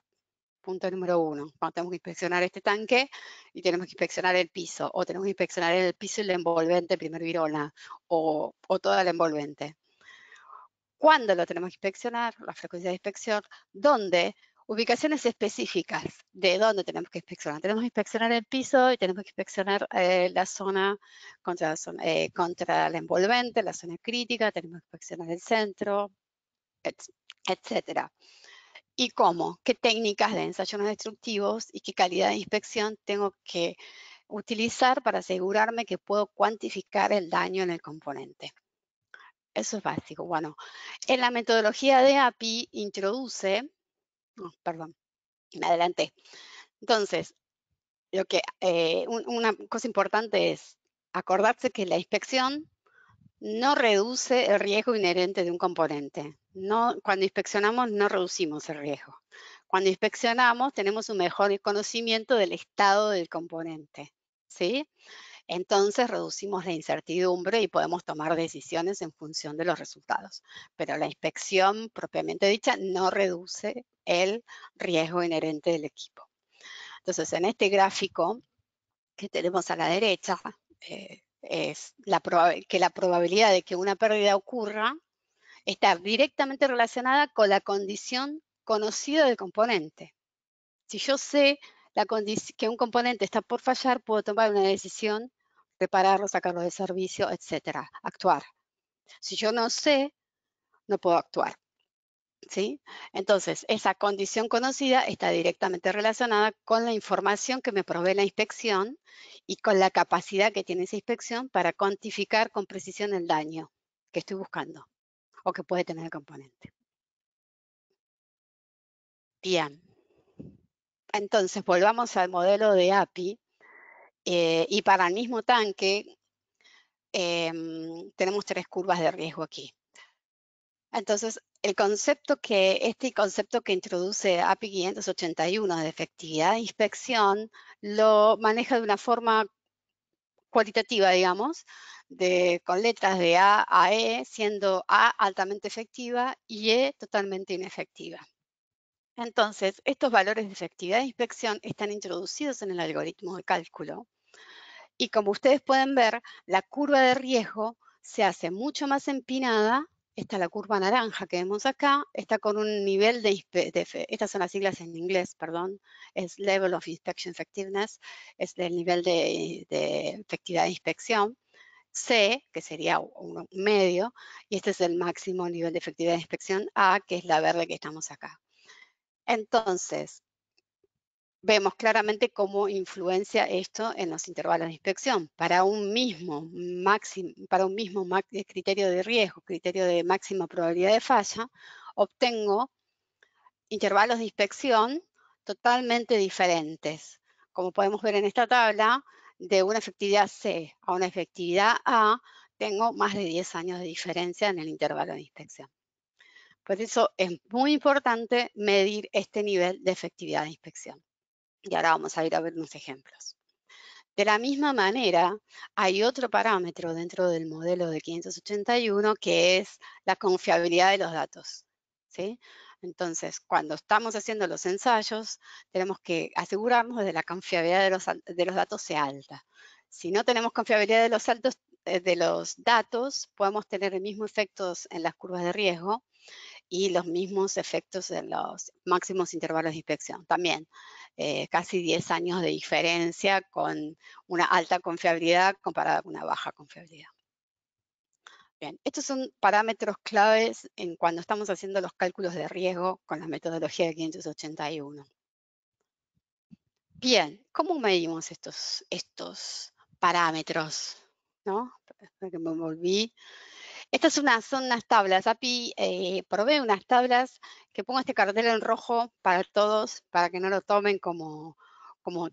Punto número uno. Cuando tenemos que inspeccionar este tanque y tenemos que inspeccionar el piso, o tenemos que inspeccionar el piso y la envolvente, primer virona, o, o toda la envolvente. ¿Cuándo lo tenemos que inspeccionar? La frecuencia de inspección. ¿Dónde? ubicaciones específicas de dónde tenemos que inspeccionar. Tenemos que inspeccionar el piso y tenemos que inspeccionar eh, la zona contra la, eh, contra envolvente, la zona crítica, tenemos que inspeccionar el centro, etc. etcétera. ¿Y cómo? ¿Qué técnicas de ensayos no destructivos y qué calidad de inspección tengo que utilizar para asegurarme que puedo cuantificar el daño en el componente? Eso es básico. Bueno, en la metodología de API introduce perdón, me adelanté. Entonces, lo que, eh, una cosa importante es acordarse que la inspección no reduce el riesgo inherente de un componente. No, cuando inspeccionamos no reducimos el riesgo. Cuando inspeccionamos tenemos un mejor conocimiento del estado del componente. ¿sí? Entonces reducimos la incertidumbre y podemos tomar decisiones en función de los resultados. Pero la inspección propiamente dicha no reduce el riesgo inherente del equipo. Entonces, en este gráfico que tenemos a la derecha, eh, es la que la probabilidad de que una pérdida ocurra está directamente relacionada con la condición conocida del componente. Si yo sé la que un componente está por fallar, puedo tomar una decisión, repararlo, sacarlo de servicio, etcétera, actuar. Si yo no sé, no puedo actuar. Entonces, esa condición conocida está directamente relacionada con la información que me provee la inspección y con la capacidad que tiene esa inspección para cuantificar con precisión el daño que estoy buscando o que puede tener el componente. Bien. Entonces, volvamos al modelo de API. Eh, y para el mismo tanque, em, tenemos tres curvas de riesgo aquí. Entonces, el concepto que, este concepto que introduce API 581 de efectividad de inspección, lo maneja de una forma cualitativa, digamos, con letras de A a E, siendo A altamente efectiva y E totalmente inefectiva. Entonces, estos valores de efectividad de inspección están introducidos en el algoritmo de cálculo. Y como ustedes pueden ver, la curva de riesgo se hace mucho más empinada. Esta es la curva naranja que vemos acá. Está con un nivel de, estas son las siglas en inglés, perdón. Es Level of Inspection Effectiveness. Es el nivel de, de efectividad de inspección. C, que sería un medio, y este es el máximo nivel de efectividad de inspección A, que es la verde que estamos acá. Entonces, vemos claramente cómo influencia esto en los intervalos de inspección. Para un mismo, para un mismo eh, criterio de riesgo, criterio de máxima probabilidad de falla, obtengo intervalos de inspección totalmente diferentes. Como podemos ver en esta tabla, de una efectividad C a una efectividad A, tengo más de 10 años de diferencia en el intervalo de inspección. Por eso es muy importante medir este nivel de efectividad de inspección. Y ahora vamos a ir a ver unos ejemplos. De la misma manera, hay otro parámetro dentro del modelo de 581 que es la confiabilidad de los datos. ¿sí? Entonces, cuando estamos haciendo los ensayos, tenemos que asegurarnos de la confiabilidad de los, de los datos sea alta. Si no tenemos confiabilidad de los, altos, eh, de los datos, podemos tener el mismo efecto en las curvas de riesgo y los mismos efectos en los máximos intervalos de inspección. También eh, casi 10 años de diferencia con una alta confiabilidad comparada con una baja confiabilidad. Bien, estos son parámetros claves en cuando estamos haciendo los cálculos de riesgo con la metodología de 581. Bien, ¿cómo medimos estos, estos parámetros? ¿No? Que me volví estas son unas, tablas. API eh, provee unas tablas que pongo este cartel en rojo para todos, para que no lo tomen como,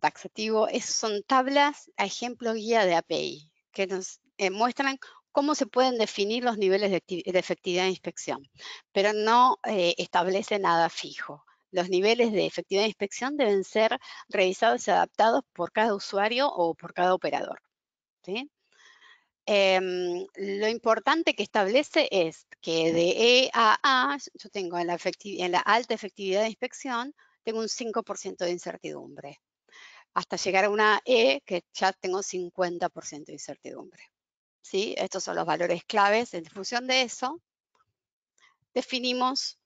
taxativo. Es, son tablas a ejemplo guía de API que nos eh, muestran cómo se pueden definir los niveles de, efectividad de inspección, pero no eh, establece nada fijo. Los niveles de efectividad de inspección deben ser revisados y adaptados por cada usuario o por cada operador. Em, lo importante que establece es que de E a A, yo tengo en la, alta efectividad de inspección, tengo un 5% de incertidumbre, hasta llegar a una E que ya tengo 50% de incertidumbre. ¿Sí? Estos son los valores claves. En función de eso, definimos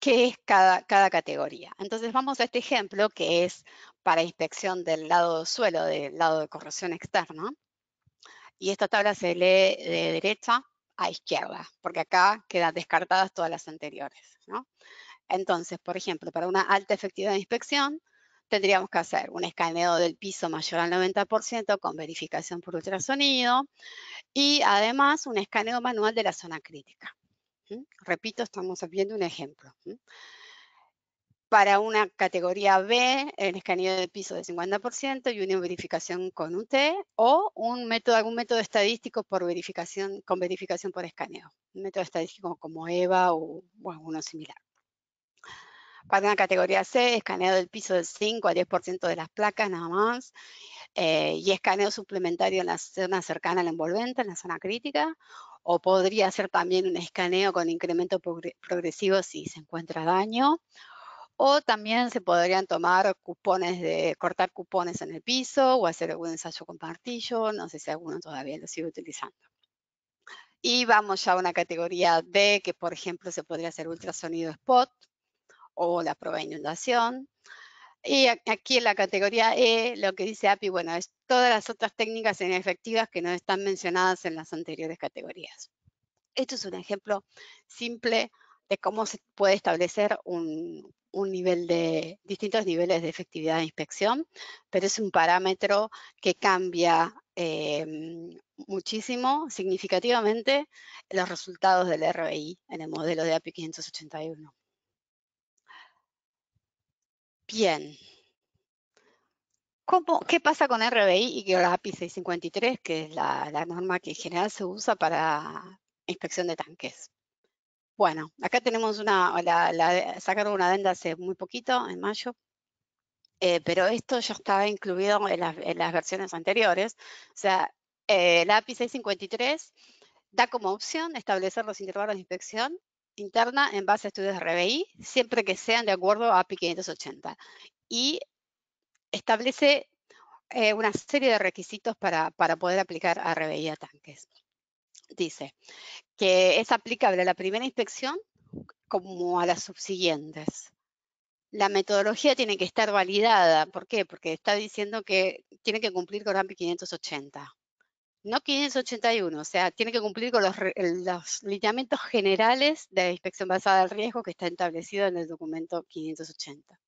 qué es cada, categoría. Entonces vamos a este ejemplo que es para inspección del lado suelo, del lado de corrosión externa y esta tabla se lee de derecha a izquierda, porque acá quedan descartadas todas las anteriores. Entonces, por ejemplo, para una alta efectividad de inspección, tendríamos que hacer un escaneo del piso mayor al 90% con verificación por ultrasonido y además un escaneo manual de la zona crítica. Repito, estamos viendo un ejemplo para una categoría B, el escaneo del piso del 50% y una verificación con UT o un método, algún método estadístico por verificación, con verificación por escaneo, un método estadístico como EVA o, o alguno similar. Para una categoría C, escaneo del piso del 5 a 10% de las placas nada más eh, y escaneo suplementario en la zona cercana al envolvente, en la zona crítica o podría ser también un escaneo con incremento progresivo si se encuentra daño o también se podrían tomar cupones de cortar cupones en el piso o hacer algún ensayo con martillo. No sé si alguno todavía lo sigue utilizando. Y vamos ya a una categoría D, que por ejemplo se podría hacer ultrasonido spot o la prueba de inundación. Y aquí en la categoría E, lo que dice API, bueno, es todas las otras técnicas inefectivas que no están mencionadas en las anteriores categorías. Esto es un ejemplo simple de cómo se puede establecer un, un nivel de distintos niveles de efectividad de inspección, pero es un parámetro que cambia em, muchísimo, significativamente, los resultados del RBI en el modelo de API 581. Bien. ¿Qué pasa con RBI y con la API 653, que es la norma que en general se usa para inspección de tanques? Bueno, acá tenemos una, sacaron una adenda hace muy poquito, en mayo, eh, pero esto ya estaba incluido en las, versiones anteriores. O sea, eh, la API 653 da como opción establecer los intervalos de inspección interna en base a estudios de RBI, siempre que sean de acuerdo a API 580. Y establece eh, una serie de requisitos para, para poder aplicar a RBI a tanques dice que es aplicable a la primera inspección como a las subsiguientes. La metodología tiene que estar validada. ¿Por qué? Porque está diciendo que tiene que cumplir con AMPI 580. No 581, o sea, tiene que cumplir con los, lineamientos generales de inspección basada en riesgo que está establecido en el documento 580.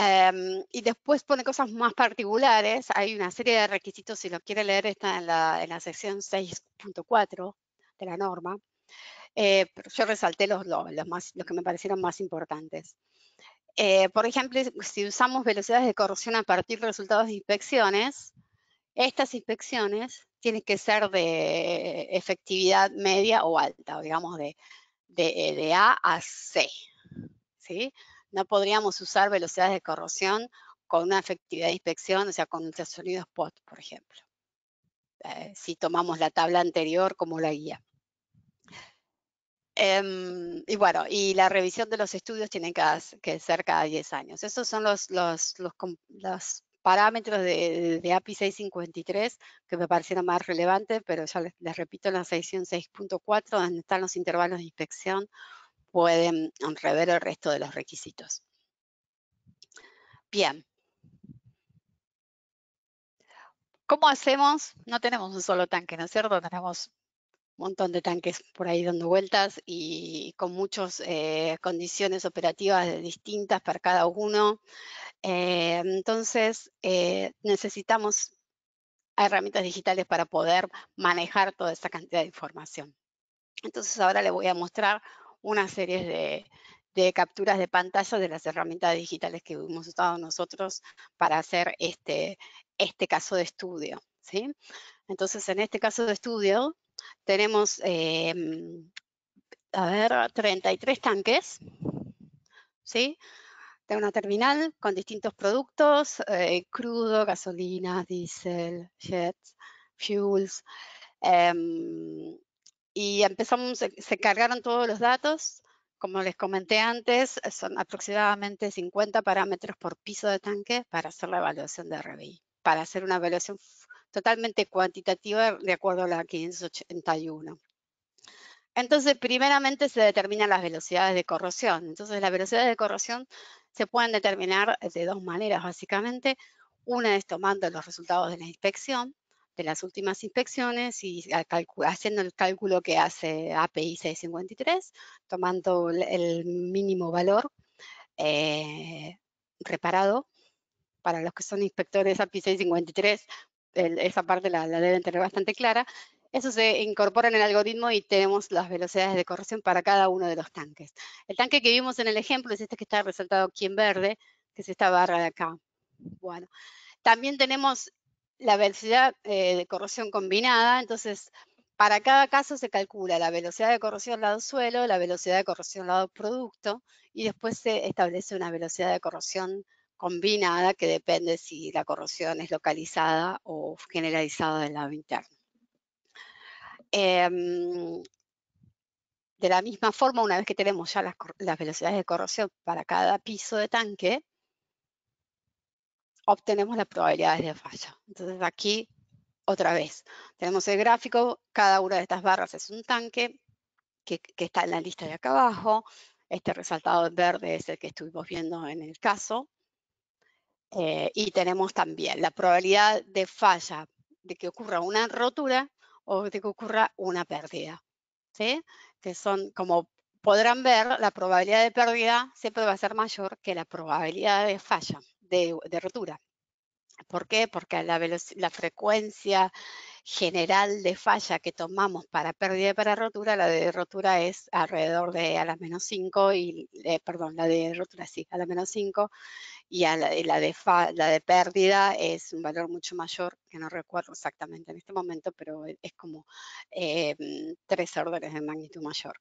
Em, y después pone cosas más particulares. Hay una serie de requisitos, si lo quiere leer, está en la, sección 6.4 de la norma. Eh, pero yo resalté los, los, más, los que me parecieron más importantes. Eh, por ejemplo, si usamos velocidades de corrosión a partir de resultados de inspecciones, estas inspecciones tienen que ser de efectividad media o alta, digamos de, de, eh, de A a C. ¿sí? No podríamos usar velocidades de corrosión con una efectividad de inspección, o sea, con ultrasonidos POT, por ejemplo, eh, si tomamos la tabla anterior como la guía. Em, y bueno, y la revisión de los estudios tiene que ser cada 10 años. Esos son los, los, parámetros de, API 653 que me parecieron más relevantes, pero ya les, repito en la sección 6.4, donde están los intervalos de inspección, pueden rever el resto de los requisitos. Bien. ¿Cómo hacemos? No tenemos un solo tanque, ¿no es cierto? Tenemos un montón de tanques por ahí dando vueltas y con muchas eh, condiciones operativas distintas para cada uno. Eh, entonces, eh, necesitamos herramientas digitales para poder manejar toda esa cantidad de información. Entonces, ahora le voy a mostrar una serie de, capturas de pantalla de las herramientas digitales que hemos usado nosotros para hacer este, este caso de estudio. Entonces, en este caso de estudio tenemos, eh, a ver, 33 tanques, ¿sí? De una terminal con distintos productos, eh, crudo, gasolina, diésel, jets, fuels, em, y empezamos, se, cargaron todos los datos. Como les comenté antes, son aproximadamente 50 parámetros por piso de tanque para hacer la evaluación de RBI, para hacer una evaluación totalmente cuantitativa de acuerdo a la 581. Entonces, primeramente se determinan las velocidades de corrosión. Entonces, las velocidades de corrosión se pueden determinar de dos maneras, básicamente. Una es tomando los resultados de la inspección las últimas inspecciones y haciendo el cálculo que hace API 653, tomando el mínimo valor eh, reparado. Para los que son inspectores API 653, esa parte la, deben tener bastante clara. Eso se incorpora en el algoritmo y tenemos las velocidades de corrección para cada uno de los tanques. El tanque que vimos en el ejemplo es este que está resaltado aquí en verde, que es esta barra de acá. Bueno, también tenemos la velocidad eh, de corrosión combinada, entonces para cada caso se calcula la velocidad de corrosión lado suelo, la velocidad de corrosión lado producto y después se establece una velocidad de corrosión combinada que depende si la corrosión es localizada o generalizada del lado interno. Em, de la misma forma, una vez que tenemos ya las velocidades de corrosión para cada piso de tanque, obtenemos las probabilidades de falla. Entonces aquí, otra vez, tenemos el gráfico, cada una de estas barras es un tanque que, está en la lista de acá abajo, este resaltado en verde es el que estuvimos viendo en el caso, eh, y tenemos también la probabilidad de falla de que ocurra una rotura o de que ocurra una pérdida. ¿sí? Que son, como podrán ver, la probabilidad de pérdida siempre va a ser mayor que la probabilidad de falla de, rotura. ¿Por qué? Porque la, frecuencia general de falla que tomamos para pérdida y para rotura, la de rotura es alrededor de a las menos 5 y, eh, perdón, la de rotura sí, a la menos 5 y, la, de la, de pérdida es un valor mucho mayor, que no recuerdo exactamente en este momento, pero e, es como eh, tres órdenes de magnitud mayor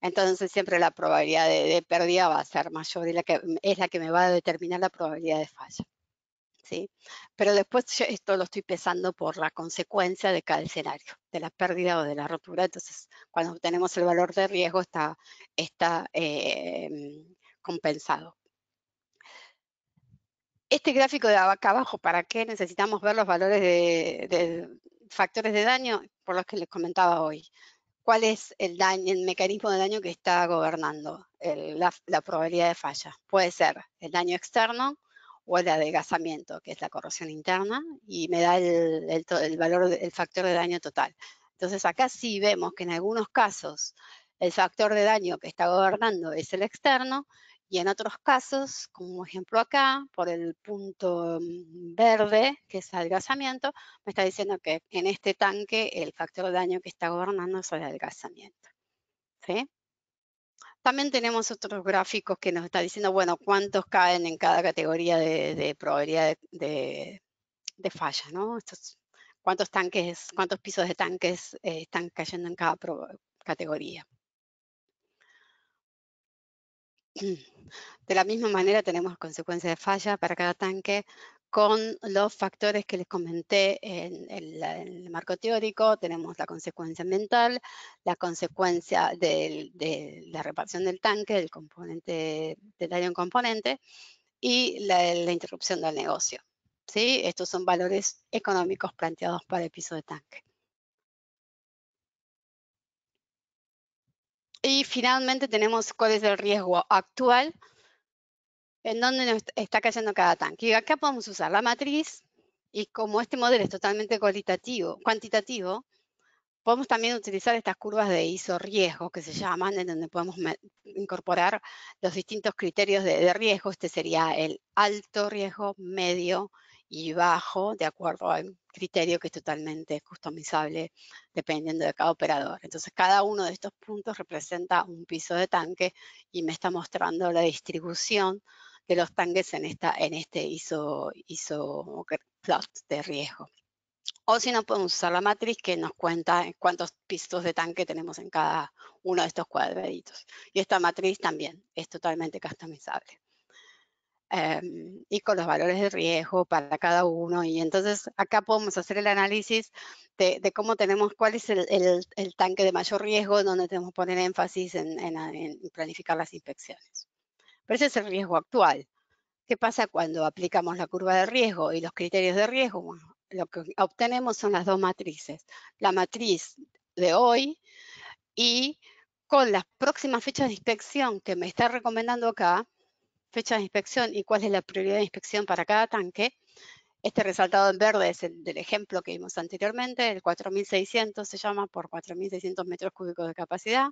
entonces siempre la probabilidad de, pérdida va a ser mayor y la que, mm, es la que me va a determinar la probabilidad de falla. ¿sí? Pero después esto lo estoy pesando por la consecuencia de cada escenario, de la pérdida o de la rotura. Entonces, cuando tenemos el valor de riesgo está, eh, mm, compensado. Este gráfico de acá abajo, ¿para qué necesitamos ver los valores de factores de daño? Por los que les comentaba hoy cuál es el, el mecanismo de daño que está gobernando la, probabilidad de falla. Puede ser el daño externo o el adelgazamiento, que es la corrosión interna, y me da el, valor, el factor de daño total. Entonces acá sí vemos que en algunos casos el factor de daño que está gobernando es el externo y en otros casos, como ejemplo acá, por el punto mm, verde, que es adelgazamiento, me está diciendo que en este tanque el factor de daño que está gobernando es el adelgazamiento. También tenemos otros gráficos que nos está diciendo, bueno, cuántos caen en cada categoría de, de probabilidad de, de, falla, ¿no? cuántos tanques, cuántos pisos de tanques eh, están cayendo en cada categoría. De la misma manera tenemos consecuencias de falla para cada tanque con los factores que les comenté en el, marco teórico, tenemos la consecuencia ambiental, la consecuencia de la reparación del tanque, del componente, daño en componente, y la, interrupción del negocio. ¿sí? Estos son valores económicos planteados para el piso de tanque. Y finalmente tenemos cuál es el riesgo actual, en dónde está cayendo cada tanque. Y acá podemos usar la matriz y como este modelo es totalmente cualitativo, cuantitativo, podemos también utilizar estas curvas de ISO riesgo que se llaman, en donde podemos incorporar los distintos criterios de, de riesgo. Este sería el alto riesgo, medio riesgo y bajo de acuerdo al criterio que es totalmente customizable dependiendo de cada operador. Entonces, cada uno de estos puntos representa un piso de tanque y me está mostrando la distribución de los tanques en, esta, en este ISO, ISO plot de riesgo. O si no, podemos usar la matriz que nos cuenta cuántos pisos de tanque tenemos en cada uno de estos cuadraditos. Y esta matriz también es totalmente customizable. Em, y con los valores de riesgo para cada uno. Y entonces acá podemos hacer el análisis de, cómo tenemos, cuál es el, tanque de mayor riesgo, donde tenemos que poner énfasis en, planificar las inspecciones. Pero ese es el riesgo actual. ¿Qué pasa cuando aplicamos la curva de riesgo y los criterios de riesgo? lo que obtenemos son las dos matrices. La matriz de hoy y con las próximas fechas de inspección que me está recomendando acá, fecha de inspección y cuál es la prioridad de inspección para cada tanque. Este resaltado en verde es el del ejemplo que vimos anteriormente, el 4600 se llama por 4600 metros cúbicos de capacidad,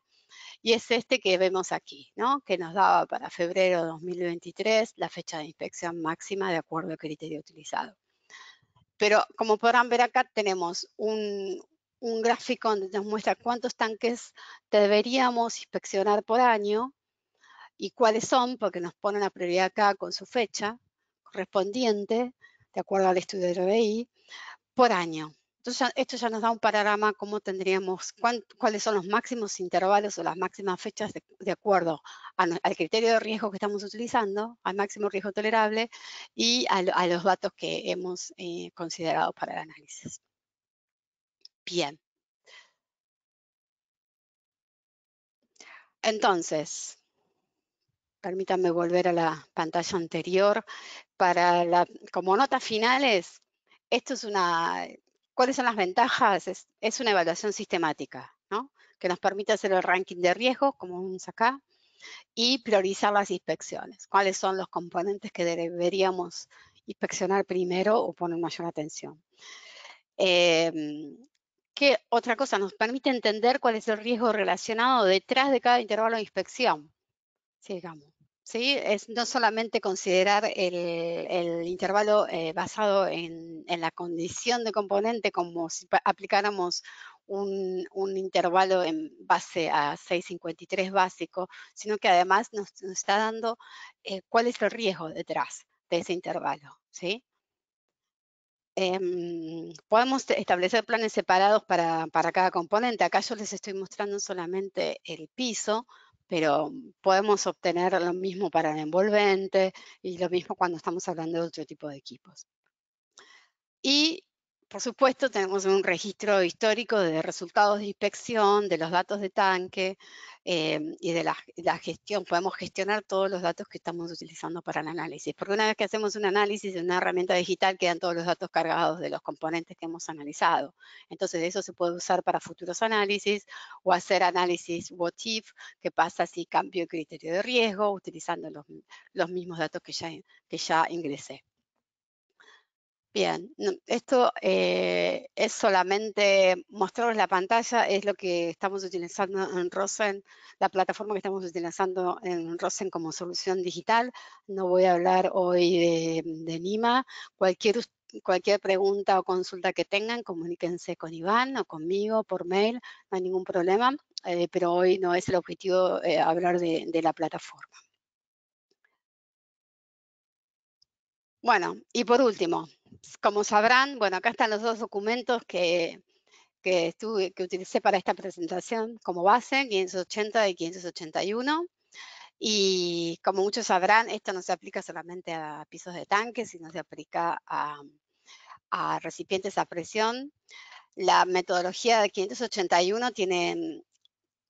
y es este que vemos aquí, ¿no? que nos daba para febrero de 2023 la fecha de inspección máxima de acuerdo al criterio utilizado. Pero como podrán ver acá tenemos un, un gráfico donde nos muestra cuántos tanques deberíamos inspeccionar por año y cuáles son, porque nos ponen la prioridad acá con su fecha correspondiente, de acuerdo al estudio de RBI, por año. Entonces, esto ya nos da un panorama cómo tendríamos, cuáles son los máximos intervalos o las máximas fechas de, acuerdo al criterio de riesgo que estamos utilizando, al máximo riesgo tolerable y a, los datos que hemos eh, considerado para el análisis. Bien. Entonces, permítanme volver a la pantalla anterior, para como notas finales, esto es una, ¿cuáles son las ventajas? Es, una evaluación sistemática, ¿no? que nos permite hacer el ranking de riesgos, como vemos acá, y priorizar las inspecciones. ¿Cuáles son los componentes que deberíamos inspeccionar primero o poner mayor atención? Em, ¿Qué otra cosa? Nos permite entender cuál es el riesgo relacionado detrás de cada intervalo de inspección. ¿sí? Es no solamente considerar el, intervalo eh, basado en, la condición de componente como si aplicáramos un, un, intervalo en base a 653 básico, sino que además nos, está dando eh, cuál es el riesgo detrás de ese intervalo, ¿sí? Em, podemos establecer planes separados para, para cada componente. Acá yo les estoy mostrando solamente el piso, pero podemos obtener lo mismo para el envolvente y lo mismo cuando estamos hablando de otro tipo de equipos. Y por supuesto, tenemos un registro histórico de resultados de inspección, de los datos de tanque em, y de la, gestión. Podemos gestionar todos los datos que estamos utilizando para el análisis. Porque una vez que hacemos un análisis en una herramienta digital, quedan todos los datos cargados de los componentes que hemos analizado. Entonces, eso se puede usar para futuros análisis o hacer análisis what que pasa si cambio el criterio de riesgo, utilizando los, mismos datos que ya, que ya ingresé. Bien, esto eh, es solamente mostraros la pantalla, es lo que estamos utilizando en Rosen, la plataforma que estamos utilizando en Rosen como solución digital. No voy a hablar hoy de, NIMA. Cualquier, cualquier pregunta o consulta que tengan, comuníquense con Iván o conmigo por mail, no hay ningún problema, eh, pero hoy no es el objetivo eh, hablar de la plataforma. Bueno, y por último, pues, como sabrán, bueno, acá están los dos documentos que, que, estuve, que utilicé para esta presentación como base, 580 y 581. Y como muchos sabrán, esto no se aplica solamente a pisos de tanque, sino se aplica a, a recipientes a presión. La metodología de 581 tiene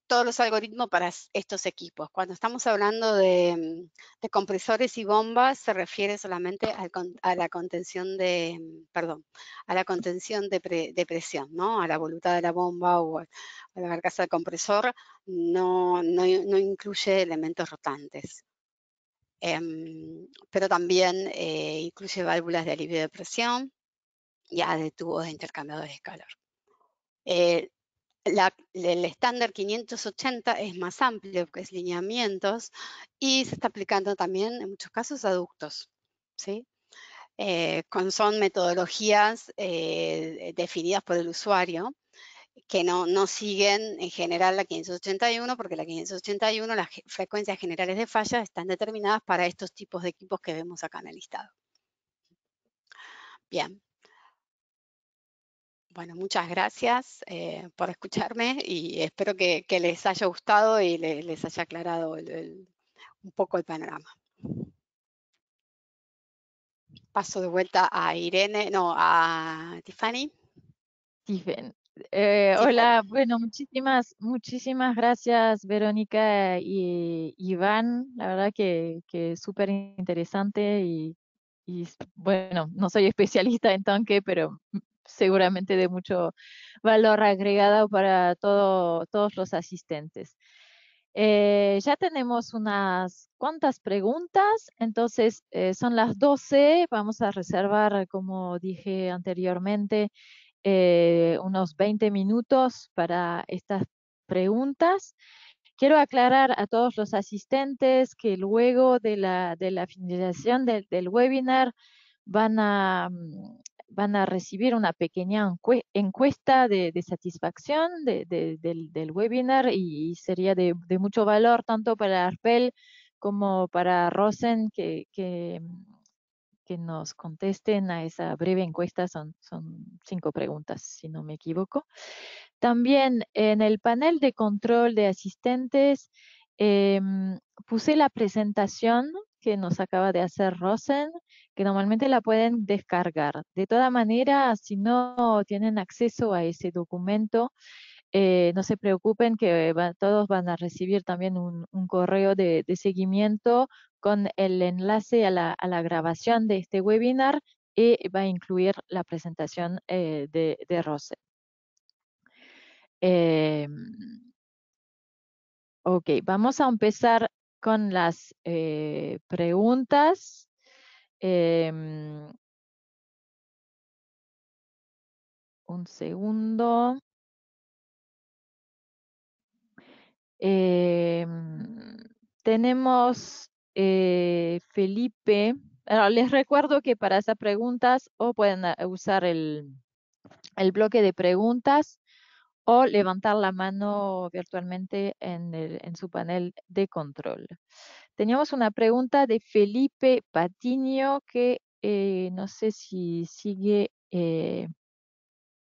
todos los algoritmos para estos equipos. Cuando estamos hablando mm, de, compresores y bombas, se refiere solamente a la contención de, mm, perdón, a la contención de, presión, ¿no? A la voluntad de la bomba o a, la carcasa del compresor, no, incluye elementos rotantes. Em, pero también eh, incluye válvulas de alivio de presión y de tubos de intercambiadores de calor. Eh, el estándar 580 es más amplio, que es lineamientos, y se está aplicando también en muchos casos a ductos. ¿sí? Eh, con, son metodologías eh, definidas por el usuario que no, no, siguen en general la 581, porque la 581, las frecuencias generales de falla están determinadas para estos tipos de equipos que vemos acá en el listado. Bien. Bueno, muchas gracias eh, por escucharme y espero que, les haya gustado y les haya aclarado el, un poco el panorama. Paso de vuelta a Irene, no, a Tiffany. Tiffany. Eh, hola, bueno, muchísimas, muchísimas gracias Verónica y Iván. La verdad que, es súper interesante y, bueno, no soy especialista en tanque, pero seguramente de mucho valor agregado para todos los asistentes. Eh, ya tenemos unas cuantas preguntas, entonces eh, son las 12, vamos a reservar, como dije anteriormente, eh, unos 20 minutos para estas preguntas. Quiero aclarar a todos los asistentes que luego de la, de finalización del webinar van a mm, van a recibir una pequeña encuesta de, satisfacción del, webinar y, sería de, mucho valor tanto para Arpel como para Rosen que, mm, que, nos contesten a esa breve encuesta. Son, son, cinco preguntas, si no me equivoco. También en el panel de control de asistentes em, puse la presentación que nos acaba de hacer Rosen que normalmente la pueden descargar. De toda manera, si no tienen acceso a ese documento, eh, no se preocupen que todos van a recibir también un, correo de, seguimiento con el enlace a la, grabación de este webinar y va a incluir la presentación eh, de, Rose. Em, ok, vamos a empezar con las eh, preguntas. Em, un segundo. Em, tenemos eh, Felipe. les recuerdo que para esas preguntas o pueden eh, usar el, el bloque de preguntas o levantar la mano virtualmente en, su panel de control. Teníamos una pregunta de Felipe Patiño que eh, no sé si sigue eh,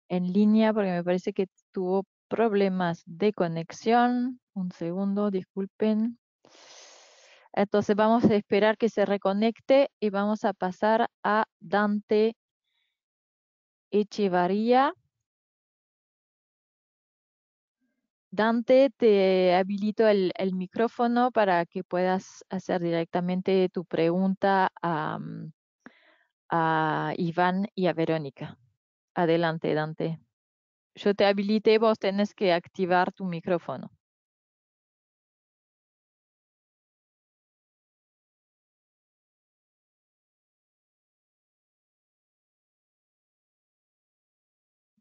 en línea porque me parece que tuvo problemas de conexión. Un segundo, disculpen. Entonces vamos a esperar que se reconecte y vamos a pasar a Dante Echevaría. Dante, te habilito el, micrófono para que puedas hacer directamente tu pregunta a, mm, a, Iván y a Verónica. Adelante, Dante. Yo te habilité, vos tenés que activar tu micrófono.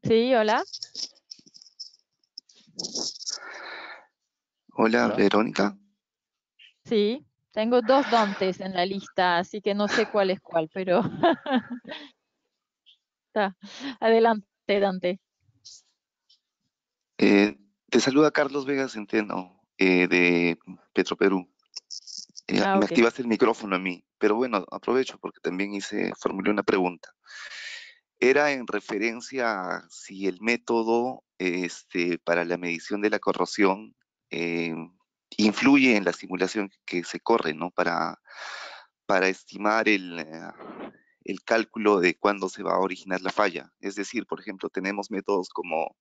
Sí, hola. Hola, Verónica. Sí, tengo dos Dantes en la lista, así que no sé cuál es cuál, pero... Está. Adelante, Dante. Eh, te saluda Carlos Vega Centeno, eh, de Petro Perú. Eh, ah, me activaste el micrófono a mí, pero bueno, aprovecho porque también hice, formulé una pregunta. Era en referencia a si el método este, para la medición de la corrosión eh, influye en la simulación que se corre, ¿no? Para, para estimar eh, el, cálculo de cuándo se va a originar la falla. Es decir, por ejemplo, tenemos métodos como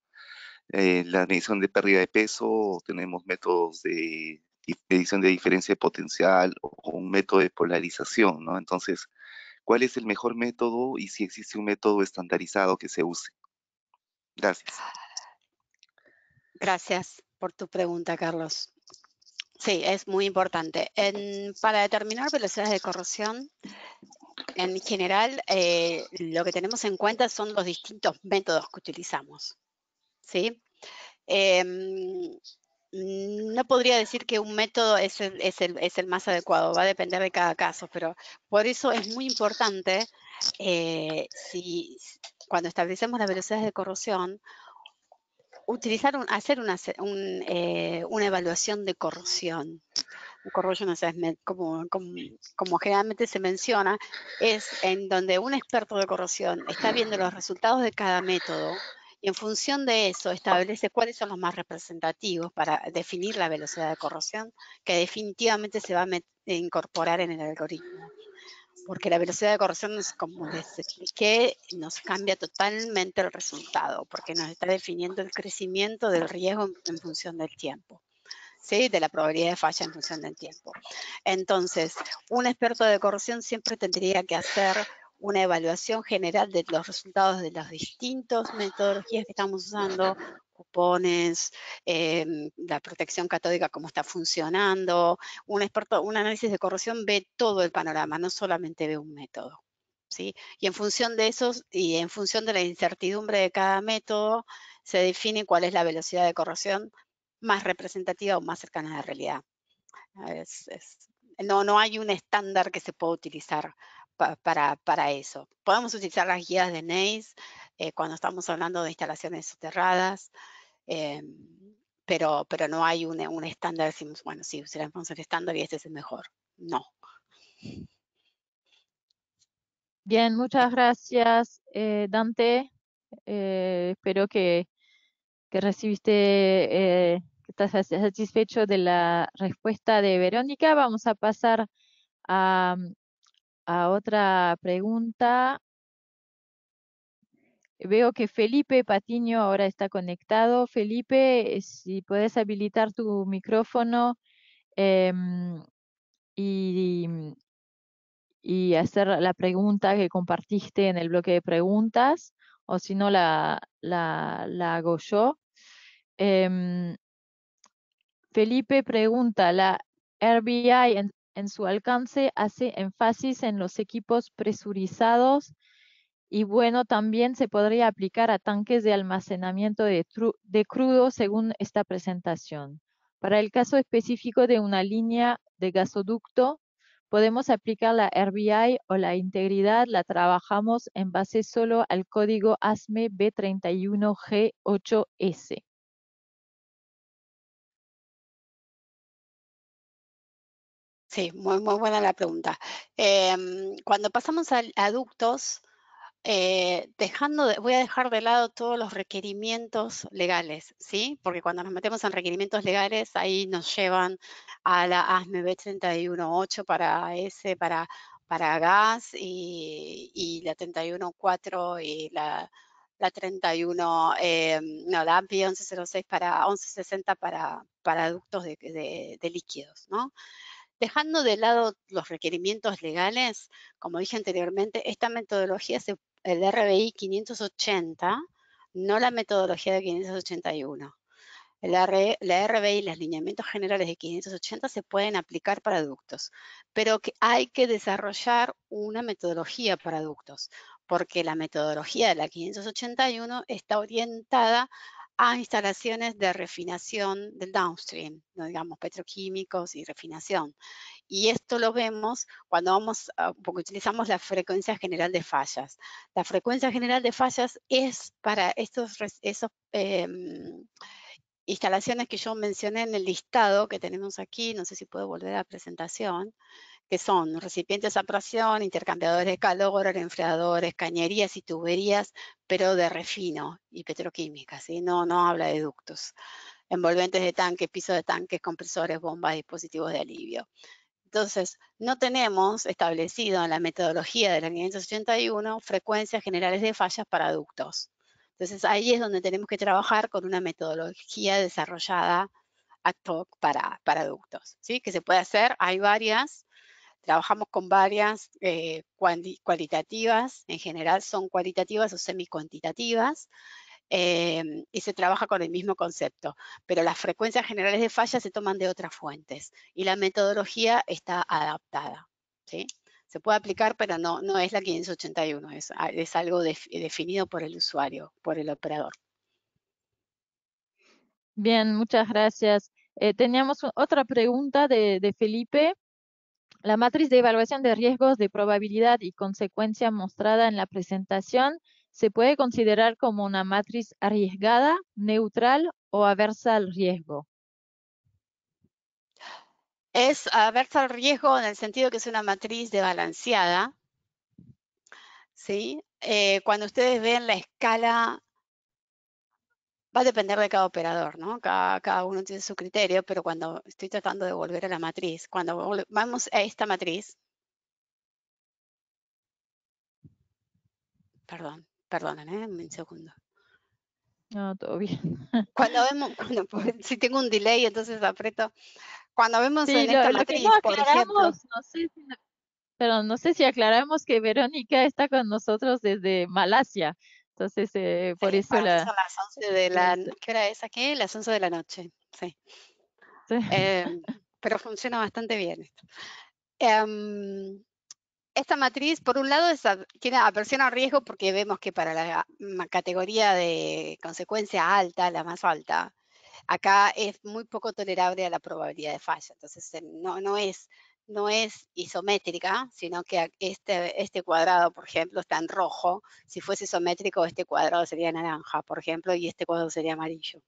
eh, la medición de pérdida de peso, tenemos métodos de medición de diferencia de potencial o un método de polarización, Entonces, ¿cuál es el mejor método y si existe un método estandarizado que se use? Gracias. Gracias por tu pregunta, Carlos. Sí, es muy importante. para determinar velocidades de corrosión, en general, eh, lo que tenemos en cuenta son los distintos métodos que utilizamos. ¿sí? Em, no podría decir que un método es el, más adecuado, va a depender de cada caso, pero por eso es muy importante eh, cuando establecemos las velocidades de corrosión, utilizar hacer eh, una, evaluación de corrosión. como, generalmente se menciona, es en donde un experto de corrosión está viendo los resultados de cada método y en función de eso establece cuáles son los más representativos para definir la velocidad de corrosión que definitivamente se va a incorporar en el algoritmo porque la velocidad de corrección, como les expliqué, nos cambia totalmente el resultado, porque nos está definiendo el crecimiento del riesgo en función del tiempo. ¿Sí? de la probabilidad de falla en función del tiempo. Entonces, un experto de corrección siempre tendría que hacer una evaluación general de los resultados de las distintas metodologías que estamos usando, cupones, em, la protección catódica, cómo está funcionando. Un experto, un análisis de corrosión ve todo el panorama, no solamente ve un método. ¿sí? Y en función de eso y en función de la incertidumbre de cada método, se define cuál es la velocidad de corrosión más representativa o más cercana a la realidad. no, no hay un estándar que se pueda utilizar para, para, eso. Podemos utilizar las guías de NACE eh, cuando estamos hablando de instalaciones soterradas, Em, pero, pero no hay un, estándar, decimos, bueno, si usamos el estándar y este es el mejor. No. Bien, muchas gracias, eh, Dante. Eh, espero que, que recibiste, eh, que estás satisfecho de la respuesta de Verónica. Vamos a pasar a otra pregunta Veo que Felipe Patiño ahora está conectado. Felipe, eh, si puedes habilitar tu micrófono em, y, hacer la pregunta que compartiste en el bloque de preguntas, o si no, la, la, hago yo. Em, Felipe pregunta, la RBI en su alcance hace énfasis en los equipos presurizados y bueno, también se podría aplicar a tanques de almacenamiento de, crudo según esta presentación. Para el caso específico de una línea de gasoducto, podemos aplicar la RBI o la integridad, la trabajamos en base solo al código ASME B31G8S. Sí, muy, muy buena la pregunta. Em, cuando pasamos a, a ductos, eh, dejando voy a dejar de lado todos los requerimientos legales, ¿sí? Porque cuando nos metemos en requerimientos legales, ahí nos llevan a la ASME B318 para ese, para, para gas y, la 31.4 y la, la 31, eh, no, la API 1106 para 1160 para, para ductos de, líquidos, dejando de lado los requerimientos legales, como dije anteriormente, esta metodología se el RBI 580, no la metodología de 581. La, RBI y los lineamientos generales de 580 se pueden aplicar para ductos, pero que hay que desarrollar una metodología para ductos, porque la metodología de la 581 está orientada a instalaciones de refinación del downstream, ¿no? digamos petroquímicos y refinación. Y esto lo vemos cuando vamos, porque utilizamos la frecuencia general de fallas. La frecuencia general de fallas es para estos, em, instalaciones que yo mencioné en el listado que tenemos aquí, no sé si puedo volver a la presentación, que son recipientes a presión, intercambiadores de calor, enfriadores, cañerías y tuberías, pero de refino y petroquímica, no, no habla de ductos, envolventes de tanques, pisos de tanques, compresores, bombas, dispositivos de alivio. Entonces, no tenemos establecido en la metodología de la 581 frecuencias generales de fallas para ductos. Entonces, ahí es donde tenemos que trabajar con una metodología desarrollada ad hoc para, para ductos, ¿sí? que se puede hacer, hay varias, Trabajamos con varias eh, cualitativas, en general son cualitativas o semi-cuantitativas, em, y se trabaja con el mismo concepto, pero las frecuencias generales de falla se toman de otras fuentes y la metodología está adaptada. ¿sí? Se puede aplicar, pero no, no es la 581, ah, es, algo definido por el usuario, por el operador. Bien, muchas gracias. Eh, teníamos otra pregunta de, de Felipe. La matriz de evaluación de riesgos de probabilidad y consecuencia mostrada en la presentación se puede considerar como una matriz arriesgada, neutral o aversa al riesgo. Es aversa al riesgo en el sentido que es una matriz de ¿sí? Eh, cuando ustedes ven la escala va a depender de cada operador, ¿no? Cada, cada, uno tiene su criterio, pero cuando estoy tratando de volver a la matriz, cuando vamos a esta matriz, perdón, perdón, ¿eh? un segundo. No, todo bien. Cuando vemos, cuando, pues, si tengo un delay, entonces aprieto. Cuando vemos sí, en esta matriz, por ejemplo. pero no sé si aclaramos que Verónica está con nosotros desde Malasia. Entonces, eh, por eh, eso la... las 11 de la... ¿Qué hora es aquí? Las 11 de la noche, sí. sí. Eh, pero funciona bastante bien em, esta matriz, por un lado, tiene aversión a riesgo porque vemos que para la categoría de consecuencia alta, la más alta, acá es muy poco tolerable a la probabilidad de falla. Entonces, eh, no, no es no es isométrica, sino que este, este cuadrado, por ejemplo, está en rojo. Si fuese isométrico, este cuadrado sería naranja, por ejemplo, y este cuadrado sería amarillo.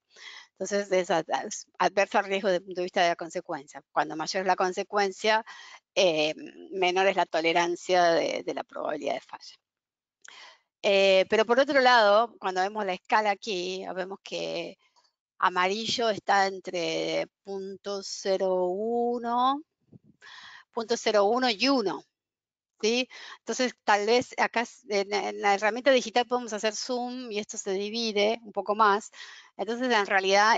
Entonces, es adverso al riesgo desde el punto de vista de la consecuencia. Cuando mayor es la consecuencia, eh, menor es la tolerancia de, la probabilidad de falla. Eh, pero por otro lado, cuando vemos la escala aquí, vemos que Amarillo está entre 0.01, y 1. ¿sí? Entonces, tal vez acá en, la herramienta digital podemos hacer zoom y esto se divide un poco más. Entonces, en realidad,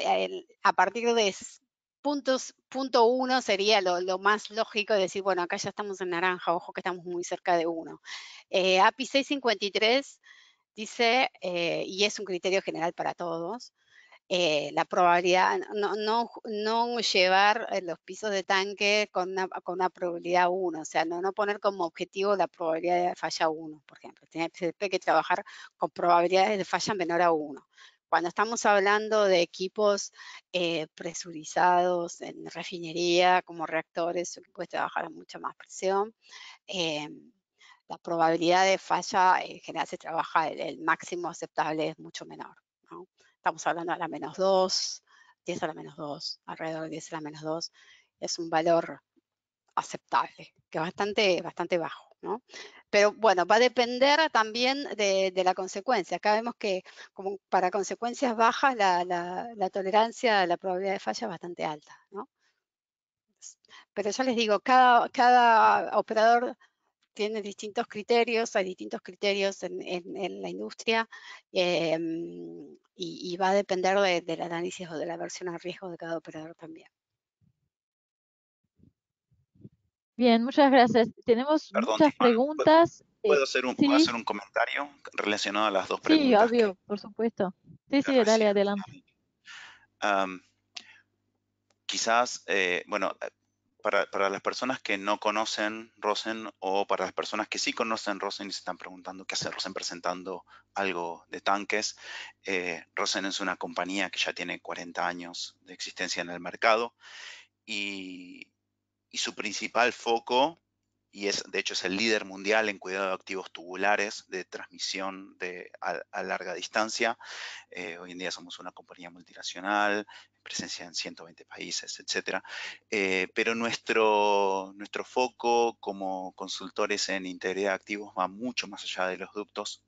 a partir de puntos, punto sería lo, más lógico decir, bueno, acá ya estamos en naranja, ojo que estamos muy cerca de 1. API 653 dice, eh, y es un criterio general para todos, eh, la probabilidad, no, no, no, llevar eh, los pisos de tanque con una, con una probabilidad 1, o sea, no, no, poner como objetivo la probabilidad de falla 1, por ejemplo. Tiene que trabajar con probabilidades de falla menor a 1. Cuando estamos hablando de equipos eh, presurizados en refinería, como reactores, puedes trabajar a mucha más presión. la probabilidad de falla en general se trabaja, el, el máximo aceptable es mucho menor. ¿no? estamos hablando a la menos 2, 10 a la menos 2, alrededor de 10 a la menos 2, es un valor aceptable, que es bastante, bastante bajo. Pero bueno, va a depender también de, la consecuencia. Acá vemos que como para consecuencias bajas la, la, tolerancia, la probabilidad de falla es bastante alta. Pero ya les digo, cada, cada operador tiene distintos criterios, hay distintos criterios en, la industria em, y, va a depender de, del análisis o de la versión a riesgo de cada operador también. Bien, muchas gracias. Tenemos muchas preguntas. Eh, ¿Puedo, hacer un, comentario relacionado a las dos preguntas? Sí, obvio, por supuesto. Sí, sí, dale, adelante. quizás, eh, bueno, para, las personas que no conocen Rosen o para las personas que sí conocen Rosen y se están preguntando qué hace Rosen presentando algo de tanques, eh, Rosen es una compañía que ya tiene 40 años de existencia en el mercado y, y su principal foco y es, de hecho es el líder mundial en cuidado de activos tubulares de transmisión de, a, larga distancia. Eh, hoy en día somos una compañía multinacional, presencia en 120 países, etc. Eh, pero nuestro, nuestro foco como consultores en integridad de activos va mucho más allá de los ductos,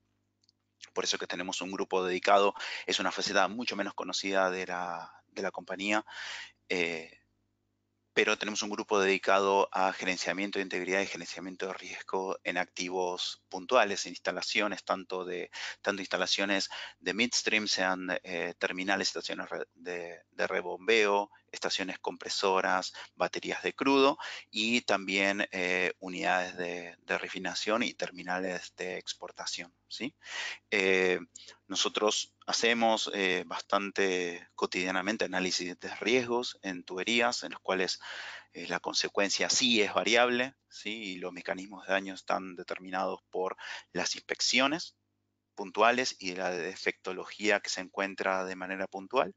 por eso que tenemos un grupo dedicado, es una faceta mucho menos conocida de la, de la compañía, eh, pero tenemos un grupo dedicado a gerenciamiento de integridad y gerenciamiento de riesgo en activos puntuales, en instalaciones, tanto de tanto instalaciones de midstream, sean eh, terminales, estaciones de, rebombeo, estaciones compresoras, baterías de crudo y también eh, unidades de, refinación y terminales de exportación. ¿sí? Eh, nosotros Hacemos eh, bastante cotidianamente análisis de riesgos en tuberías, en los cuales eh, la consecuencia sí es variable, ¿sí? y los mecanismos de daño están determinados por las inspecciones puntuales y la defectología que se encuentra de manera puntual.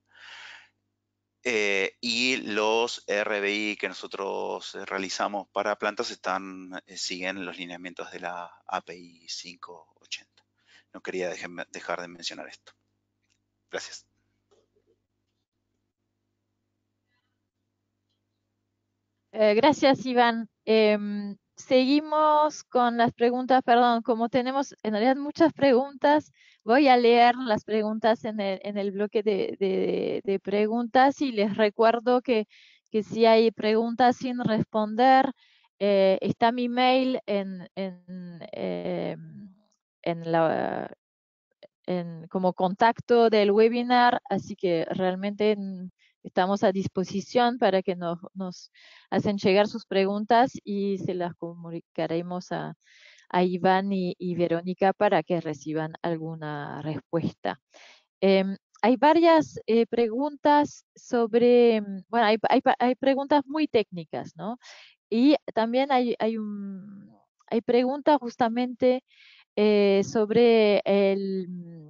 Eh, y los RBI que nosotros realizamos para plantas siguen los lineamientos de la API 580. No quería dejar de mencionar esto. Gracias. Eh, gracias, Iván. Em, seguimos con las preguntas, perdón, como tenemos en realidad muchas preguntas, voy a leer las preguntas en el, bloque de, preguntas y les recuerdo que, si hay preguntas sin responder, eh, está mi mail en, en, em, en, la, como contacto del webinar, así que realmente mm, estamos a disposición para que nos, nos hacen llegar sus preguntas y se las comunicaremos a, Iván y, Verónica para que reciban alguna respuesta. Em, hay varias eh, preguntas sobre, mm, bueno, hay, hay, preguntas muy técnicas, ¿no? Y también hay, hay, un, hay preguntas justamente eh, sobre mm,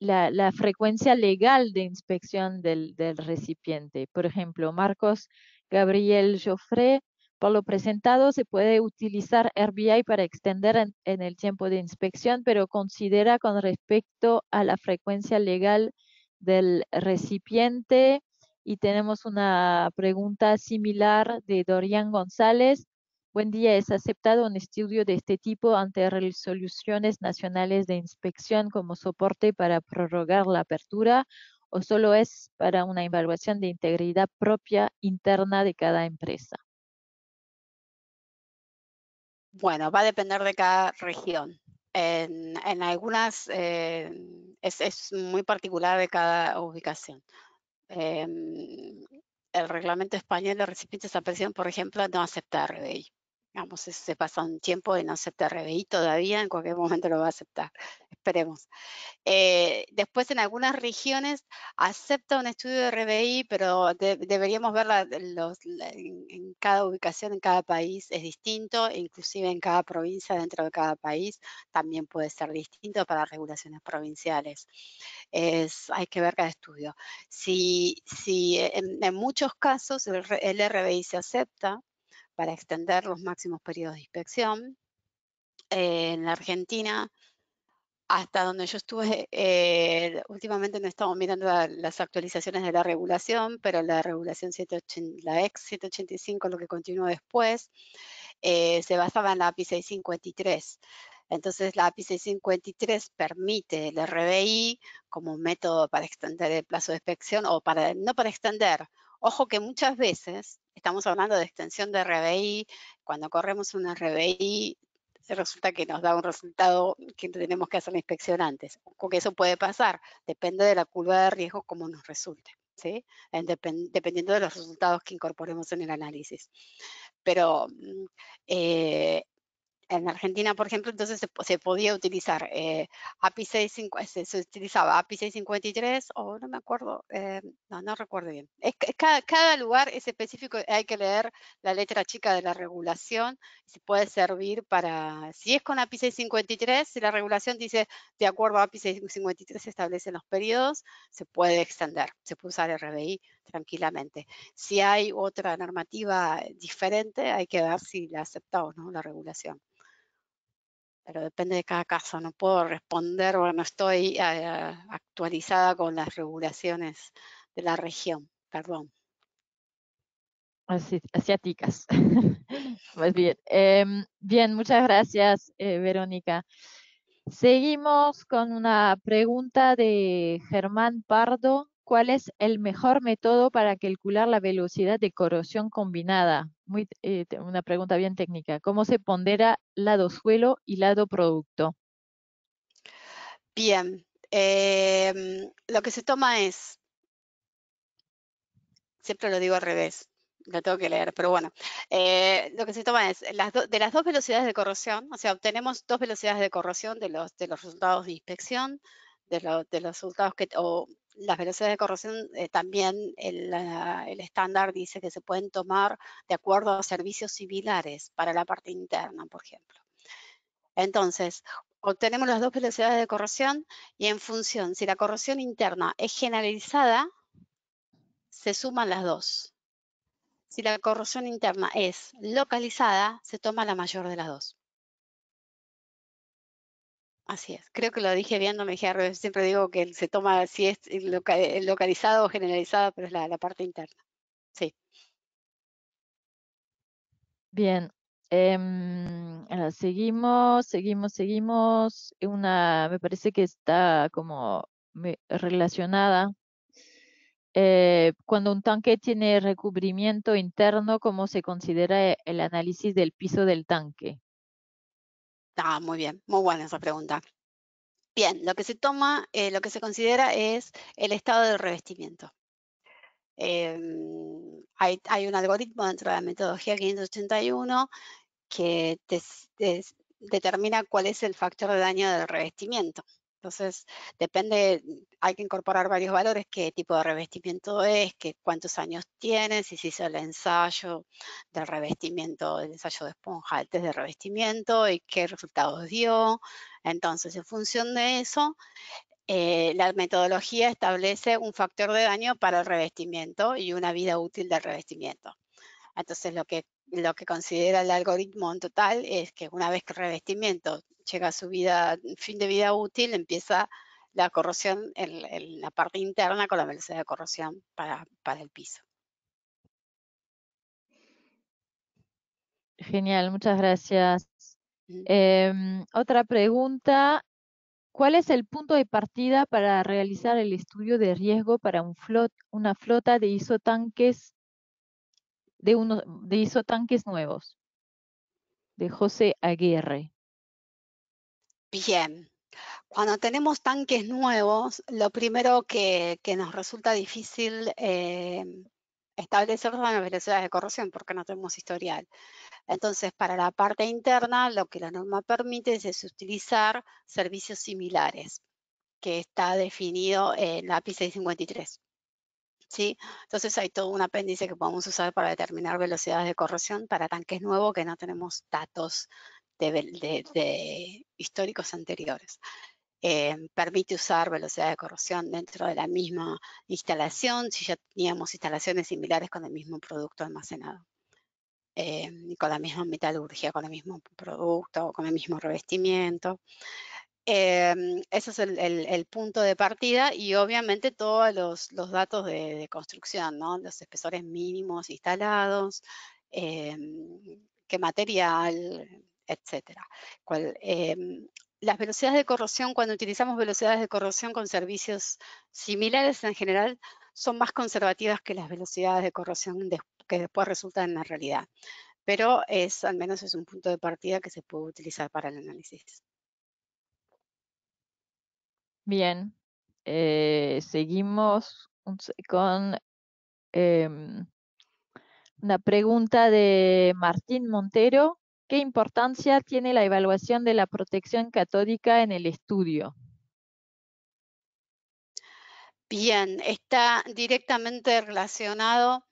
la, frecuencia legal de inspección del, recipiente. Por ejemplo, Marcos Gabriel Joffre, por lo presentado, se puede utilizar RBI para extender en el tiempo de inspección, pero considera con respecto a la frecuencia legal del recipiente. Y tenemos una pregunta similar de Dorian González Buen día es aceptado un estudio de este tipo ante resoluciones nacionales de inspección como soporte para prorrogar la apertura o solo es para una evaluación de integridad propia interna de cada empresa? Bueno, va a depender de cada región. En, algunas eh, es, muy particular de cada ubicación. Em, el reglamento español de recipientes a presión, por ejemplo, no acepta RDI. Digamos, se pasa un tiempo y no acepta RBI todavía, en cualquier momento lo va a aceptar, esperemos. Eh, después en algunas regiones acepta un estudio de RBI, pero deberíamos ver en, cada ubicación, en cada país es distinto, inclusive en cada provincia, dentro de cada país, también puede ser distinto para regulaciones provinciales. Es, hay que ver cada estudio. Si, si en, muchos casos el, el RBI se acepta, para extender los máximos periodos de inspección. Eh, en la Argentina, hasta donde yo estuve, eh, últimamente no estamos mirando las actualizaciones de la regulación, pero la regulación 785 la ex 185, lo que continuó después, eh, se basaba en la API 653. Entonces la API 653 permite el RBI como método para extender el plazo de inspección o para no para extender, Ojo que muchas veces estamos hablando de extensión de RBI, cuando corremos una RBI resulta que nos da un resultado que tenemos que hacer la inspección antes. que eso puede pasar, depende de la curva de riesgo como nos resulte, ¿sí? dependiendo de los resultados que incorporemos en el análisis. Pero mm, eh, en Argentina, por ejemplo, entonces se, podía utilizar eh, API 653, se, utilizaba API 653 o no me acuerdo, eh, no, no recuerdo bien. Es, cada, lugar es específico, hay que leer la letra chica de la regulación, si puede servir para, si es con API 653, si la regulación dice de acuerdo a API 653 se establecen los periodos, se puede extender, se puede usar RBI tranquilamente. Si hay otra normativa eh, diferente, hay que ver si la aceptamos, no la regulación pero depende de cada caso. No puedo responder o no estoy ah, actualizada con las regulaciones de la región, perdón. asiáticas. Muy bien. Em, bien, muchas gracias, eh, Verónica. Seguimos con una pregunta de Germán Pardo cuál es el mejor método para calcular la velocidad de corrosión combinada. Eh, una pregunta bien técnica. ¿Cómo se pondera lado suelo y lado producto? Bien, em, lo que se toma es, siempre lo digo al revés, lo tengo que leer, pero bueno, eh, lo que se toma es de las dos velocidades de corrosión, o sea, obtenemos dos velocidades de corrosión de los resultados de inspección, de, los resultados que, o las velocidades de corrosión, eh, también el, estándar dice que se pueden tomar de acuerdo a servicios similares para la parte interna, por ejemplo. Entonces, obtenemos las dos velocidades de corrosión y en función, si la corrosión interna es generalizada, se suman las dos. Si la corrosión interna es localizada, se toma la mayor de las dos. Así es, creo que lo dije bien, no me dije Siempre digo que se toma si es localizado o generalizado, pero es la, parte interna. Sí. Bien. Em, seguimos, seguimos, seguimos. Una, me parece que está como relacionada. Eh, cuando un tanque tiene recubrimiento interno, ¿cómo se considera el análisis del piso del tanque? Ah, muy bien, muy buena esa pregunta. Bien, lo que se toma, eh, lo que se considera es el estado del revestimiento. Em, hay, un algoritmo dentro de la metodología 581 que determina cuál es el factor de daño del revestimiento. Entonces, depende, hay que incorporar varios valores, qué tipo de revestimiento es, qué, cuántos años tiene, si se hizo el ensayo del revestimiento, el ensayo de esponja, el test de revestimiento y qué resultados dio. Entonces, en función de eso, eh, la metodología establece un factor de daño para el revestimiento y una vida útil del revestimiento. Entonces, lo que lo que considera el algoritmo en total es que una vez que el revestimiento llega a su vida, mm, fin de vida útil, empieza la corrosión en, la parte interna con la velocidad de corrosión para, el piso. Genial, muchas gracias. Em, otra pregunta, ¿cuál es el punto de partida para realizar el estudio de riesgo para un flot, una flota de isotanques de de hizo tanques nuevos de José Aguirre. Bien. Cuando tenemos tanques nuevos, lo primero que, nos resulta difícil eh, establecer son las velocidades de corrosión porque no tenemos historial. Entonces, para la parte interna, lo que la norma permite es, utilizar servicios similares, que está definido en la API 653. Entonces hay todo un apéndice que podemos usar para determinar velocidades de corrosión para tanques nuevos que no tenemos datos de, históricos anteriores. Em, permite usar velocidad de corrosión dentro de la misma instalación, si ya teníamos instalaciones similares con el mismo producto almacenado. Em, con la misma metalurgia, con el mismo producto, con el mismo revestimiento. Eh, ese es el, punto de partida y obviamente todos los, datos de, construcción, los espesores mínimos instalados, em, qué material, etcétera. Em, las velocidades de corrosión, cuando utilizamos velocidades de corrosión con servicios similares en general, son más conservativas que las velocidades de corrosión que después resultan en la realidad. Pero es, al menos es un punto de partida que se puede utilizar para el análisis. Bien, eh, seguimos con em, una pregunta de Martín Montero. ¿Qué importancia tiene la evaluación de la protección catódica en el estudio? Bien, está directamente relacionado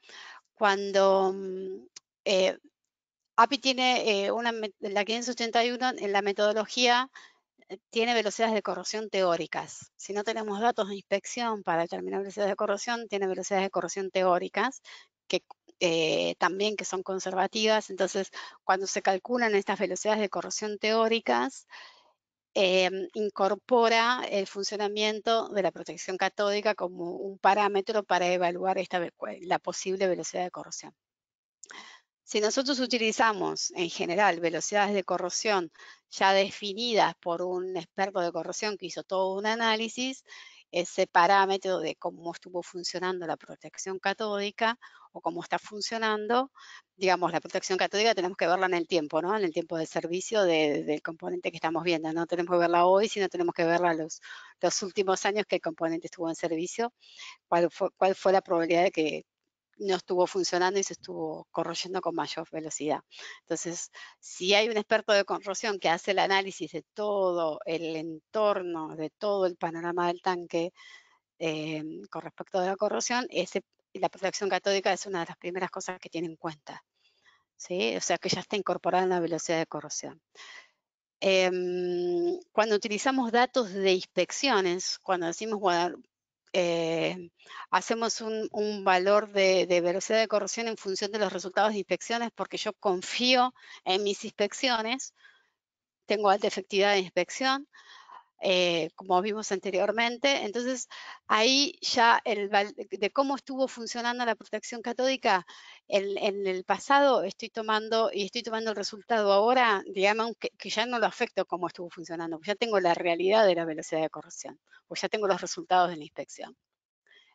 cuando mm, eh, API tiene eh, una, la 581 en la metodología tiene velocidades de corrosión teóricas. Si no tenemos datos de inspección para determinar velocidades de corrosión, tiene velocidades de corrosión teóricas, que eh, también que son conservativas. Entonces, cuando se calculan estas velocidades de corrosión teóricas, em, incorpora el funcionamiento de la protección catódica como un parámetro para evaluar esta, la posible velocidad de corrosión. Si nosotros utilizamos en general velocidades de corrosión ya definidas por un experto de corrosión que hizo todo un análisis, ese parámetro de cómo estuvo funcionando la protección catódica o cómo está funcionando, digamos, la protección catódica tenemos que verla en el tiempo, ¿no? En el tiempo de servicio del componente que estamos viendo. No tenemos que verla hoy, sino tenemos que verla los, últimos años que el componente estuvo en servicio, cuál fue la probabilidad de que no estuvo funcionando y se estuvo corroyendo con mayor velocidad. Entonces, si hay un experto de corrosión que hace el análisis de todo el entorno, de todo el panorama del tanque em, con respecto a la corrosión, la protección catódica es una de las primeras cosas que tiene en cuenta. ¿sí? O sea, que ya está incorporada en la velocidad de corrosión. Em, cuando utilizamos datos de inspecciones, cuando decimos, eh, hacemos un, valor de, de, velocidad de corrosión en función de los resultados de inspecciones porque yo confío en mis inspecciones, tengo alta efectividad de inspección, eh, como vimos anteriormente. Entonces, ahí ya el, de cómo estuvo funcionando la protección catódica en, el pasado, estoy tomando y estoy tomando el resultado ahora, digamos, que, ya no lo afecto cómo estuvo funcionando, ya tengo la realidad de la velocidad de corrosión, o ya tengo los resultados de la inspección.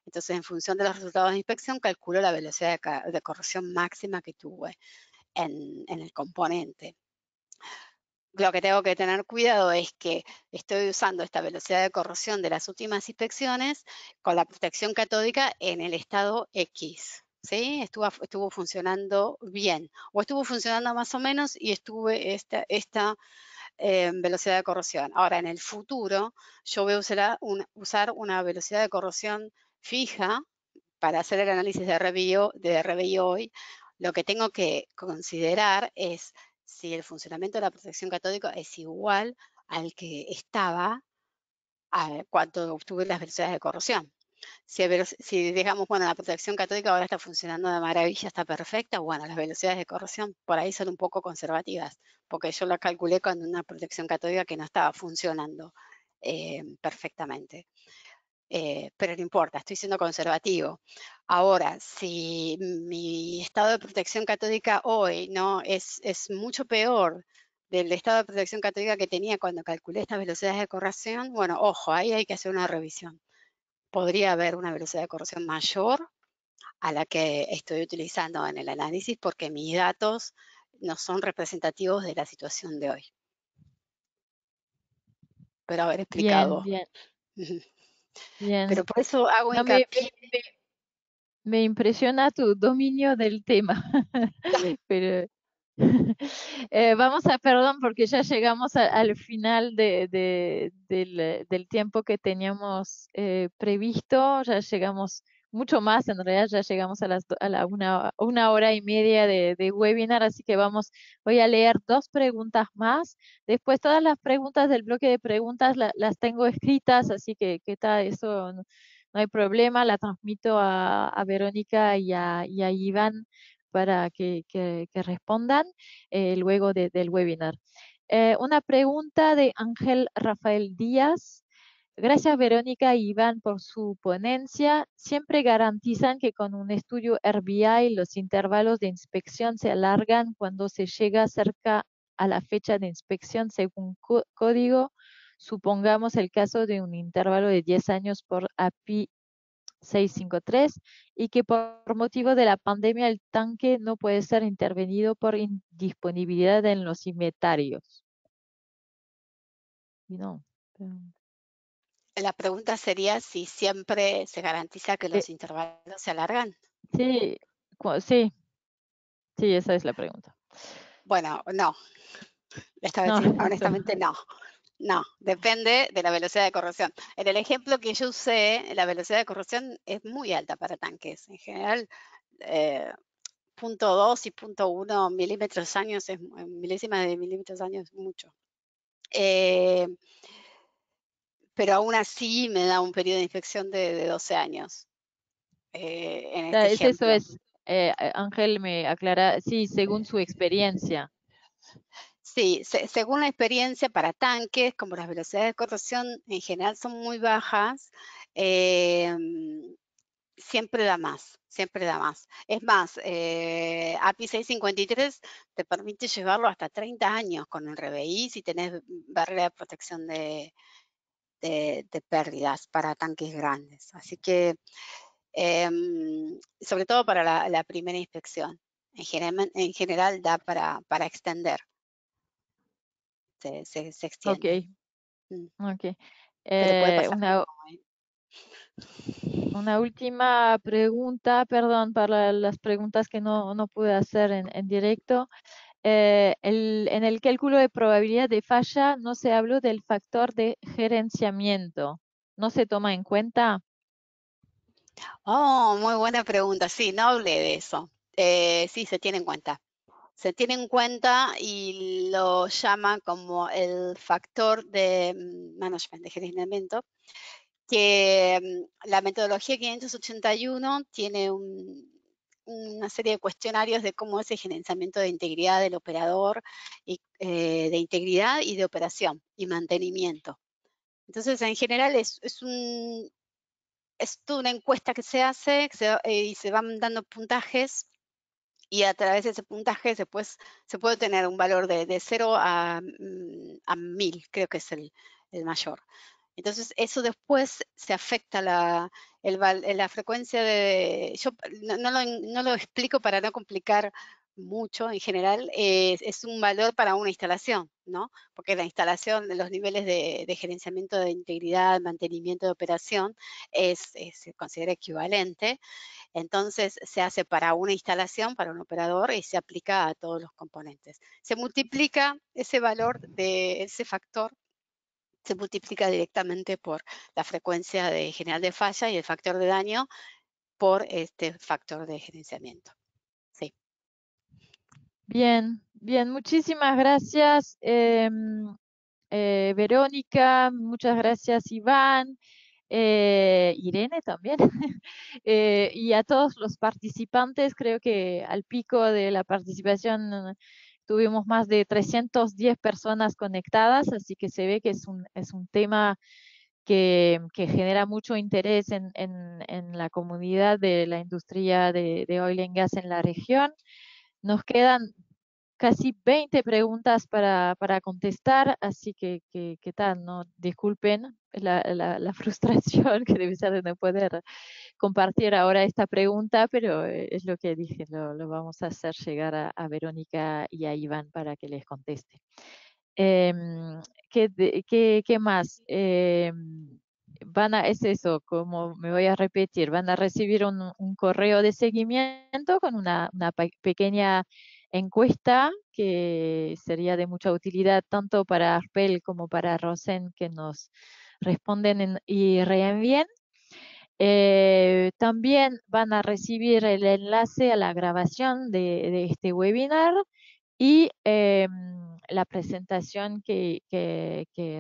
Entonces, en función de los resultados de inspección, calculo la velocidad de, corrosión máxima que tuve en el componente lo que tengo que tener cuidado es que estoy usando esta velocidad de corrosión de las últimas inspecciones con la protección catódica en el estado X. ¿Sí? Estuvo, estuvo funcionando bien o estuvo funcionando más o menos y estuve esta, esta em, velocidad de corrosión. Ahora, en el futuro, yo voy a usar, usar una velocidad de corrosión fija para hacer el análisis de RBI, de RBI hoy. Lo que tengo que considerar es si el funcionamiento de la protección catódica es igual al que estaba cuando obtuve las velocidades de corrosión. Si, si digamos, bueno, la protección catódica ahora está funcionando de maravilla, está perfecta, bueno, las velocidades de corrosión por ahí son un poco conservativas, porque yo la calculé con una protección catódica que no estaba funcionando eh, perfectamente. Eh, pero no importa, estoy siendo conservativo. Ahora, si mi estado de protección catódica hoy no es, es mucho peor del estado de protección catódica que tenía cuando calculé estas velocidades de corrección, bueno, ojo, ahí hay que hacer una revisión. Podría haber una velocidad de corrección mayor a la que estoy utilizando en el análisis porque mis datos no son representativos de la situación de hoy. Pero haber explicado. Bien, bien. Pero por eso hago Me, impresiona tu dominio del tema. Pero eh, vamos a, perdón, porque ya llegamos al final de, del, del, tiempo que teníamos eh, previsto, ya llegamos mucho más, en realidad ya llegamos a, a la una, hora y media de, webinar, así que vamos, voy a leer dos preguntas más. Después todas las preguntas del bloque de preguntas las tengo escritas, así que qué tal, eso no, hay problema, la transmito a, Verónica y a, Iván para que, respondan eh, luego del webinar. Eh, una pregunta de Ángel Rafael Díaz. Gracias Verónica y e Iván por su ponencia. Siempre garantizan que con un estudio RBI los intervalos de inspección se alargan cuando se llega cerca a la fecha de inspección según código. Supongamos el caso de un intervalo de 10 años por API 653 y que por motivo de la pandemia el tanque no puede ser intervenido por indisponibilidad en los inventarios. no la pregunta sería si siempre se garantiza que los eh. intervalos se alargan. Sí, sí. Sí, esa es la pregunta. Bueno, no. Esta vez, honestamente no. No, depende de la velocidad de corrosión. En el ejemplo que yo usé, la velocidad de corrosión es muy alta para tanques. En general, eh, 0.2 y 0.1 milímetros años, es, milésimas de milímetros años, mucho. Eh, pero aún así me da un periodo de infección de, 12 años. Eh, este eso es, eh, Ángel me aclara, sí, según su experiencia. Sí, según la experiencia para tanques, como las velocidades de corrosión en general son muy bajas, eh, siempre da más, siempre da más. Es más, API 653 te permite llevarlo hasta 30 años con el RBI si tenés barrera de protección de, de, pérdidas para tanques grandes. Así que, em, sobre todo para la, primera inspección, en general, da para, para extender. Se, extiende. Mm. Eh, una, última pregunta, perdón, para las preguntas que no, no pude hacer en, en directo. Eh, en el cálculo de probabilidad de falla no se habló del factor de gerenciamiento. ¿No se toma en cuenta? Oh, muy buena pregunta. Sí, no hablé de eso. Eh, sí, se tiene en cuenta. Se tiene en cuenta y lo llama como el factor de mm, management, de gerenciamiento, que mm, la metodología 581 tiene un, una serie de cuestionarios de cómo es el gerenciamiento de integridad del operador, y, eh, de integridad y de operación y mantenimiento. Entonces, en general, es, es, un, es toda una encuesta que se hace eh, y se van dando puntajes y a través de ese puntaje después pues, se puede tener un valor de, de 0 a, mm, a 1000, creo que es el, el mayor. Entonces, eso después se afecta la, la frecuencia de... Yo no, lo, explico para no complicar mucho en general, eh, es un valor para una instalación, ¿no? Porque la instalación, los niveles de, gerenciamiento de integridad, mantenimiento de operación, es, es, se considera equivalente. Entonces, se hace para una instalación, para un operador, y se aplica a todos los componentes. Se multiplica ese valor de ese factor se multiplica directamente por la frecuencia de general de falla y el factor de daño por este factor de gerenciamiento. Sí. Bien, bien, muchísimas gracias em, eh, Verónica, muchas gracias Iván. Eh, Irene también, eh, y a todos los participantes. Creo que al pico de la participación Tuvimos más de 310 personas conectadas, así que se ve que es un, es un tema que, genera mucho interés en, la comunidad de la industria de, de oil and gas en la región. Nos quedan casi 20 preguntas para, para contestar, así que, ¿qué tal? No? Disculpen la, frustración que debe ser de no poder compartir ahora esta pregunta, pero eh, es lo que dije, lo, vamos a hacer llegar a, Verónica y a Iván para que les conteste. Em, qué, ¿qué, más? Em, van a, es eso, como me voy a repetir, van a recibir un, correo de seguimiento con una pequeña encuesta que sería de mucha utilidad tanto para Arpel como para Rosen que nos responden y reenvíen. Eh, también van a recibir el enlace a la grabación de, este webinar y eh, la presentación que,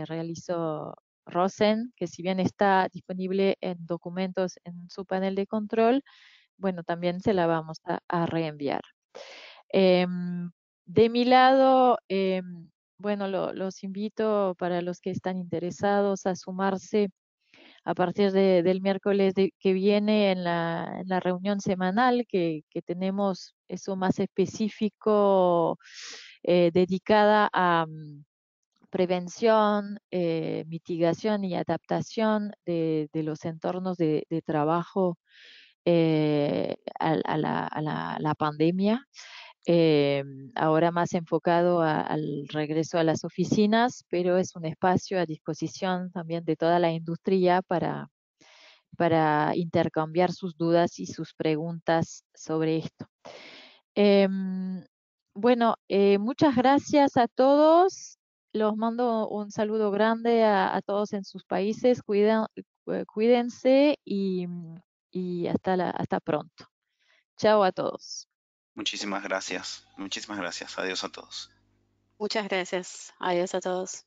realizó Rosen, que si bien está disponible en documentos en su panel de control, bueno, también se la vamos a reenviar. Em, de mi lado, em, bueno, lo, los invito para los que están interesados a sumarse a partir de, del miércoles que viene en la, reunión semanal que, tenemos eso más específico eh, dedicada a mm, prevención, eh, mitigación y adaptación de, los entornos de, trabajo eh, a, la, a, la, a, la, pandemia. Eh, ahora más enfocado al regreso a las oficinas, pero es un espacio a disposición también de toda la industria para, para intercambiar sus dudas y sus preguntas sobre esto. Em, bueno, eh, muchas gracias a todos. Los mando un saludo grande a, todos en sus países. Eh, cuídense y, hasta, hasta pronto. Chao a todos. Muchísimas gracias. Muchísimas gracias. Adiós a todos. Muchas gracias. Adiós a todos.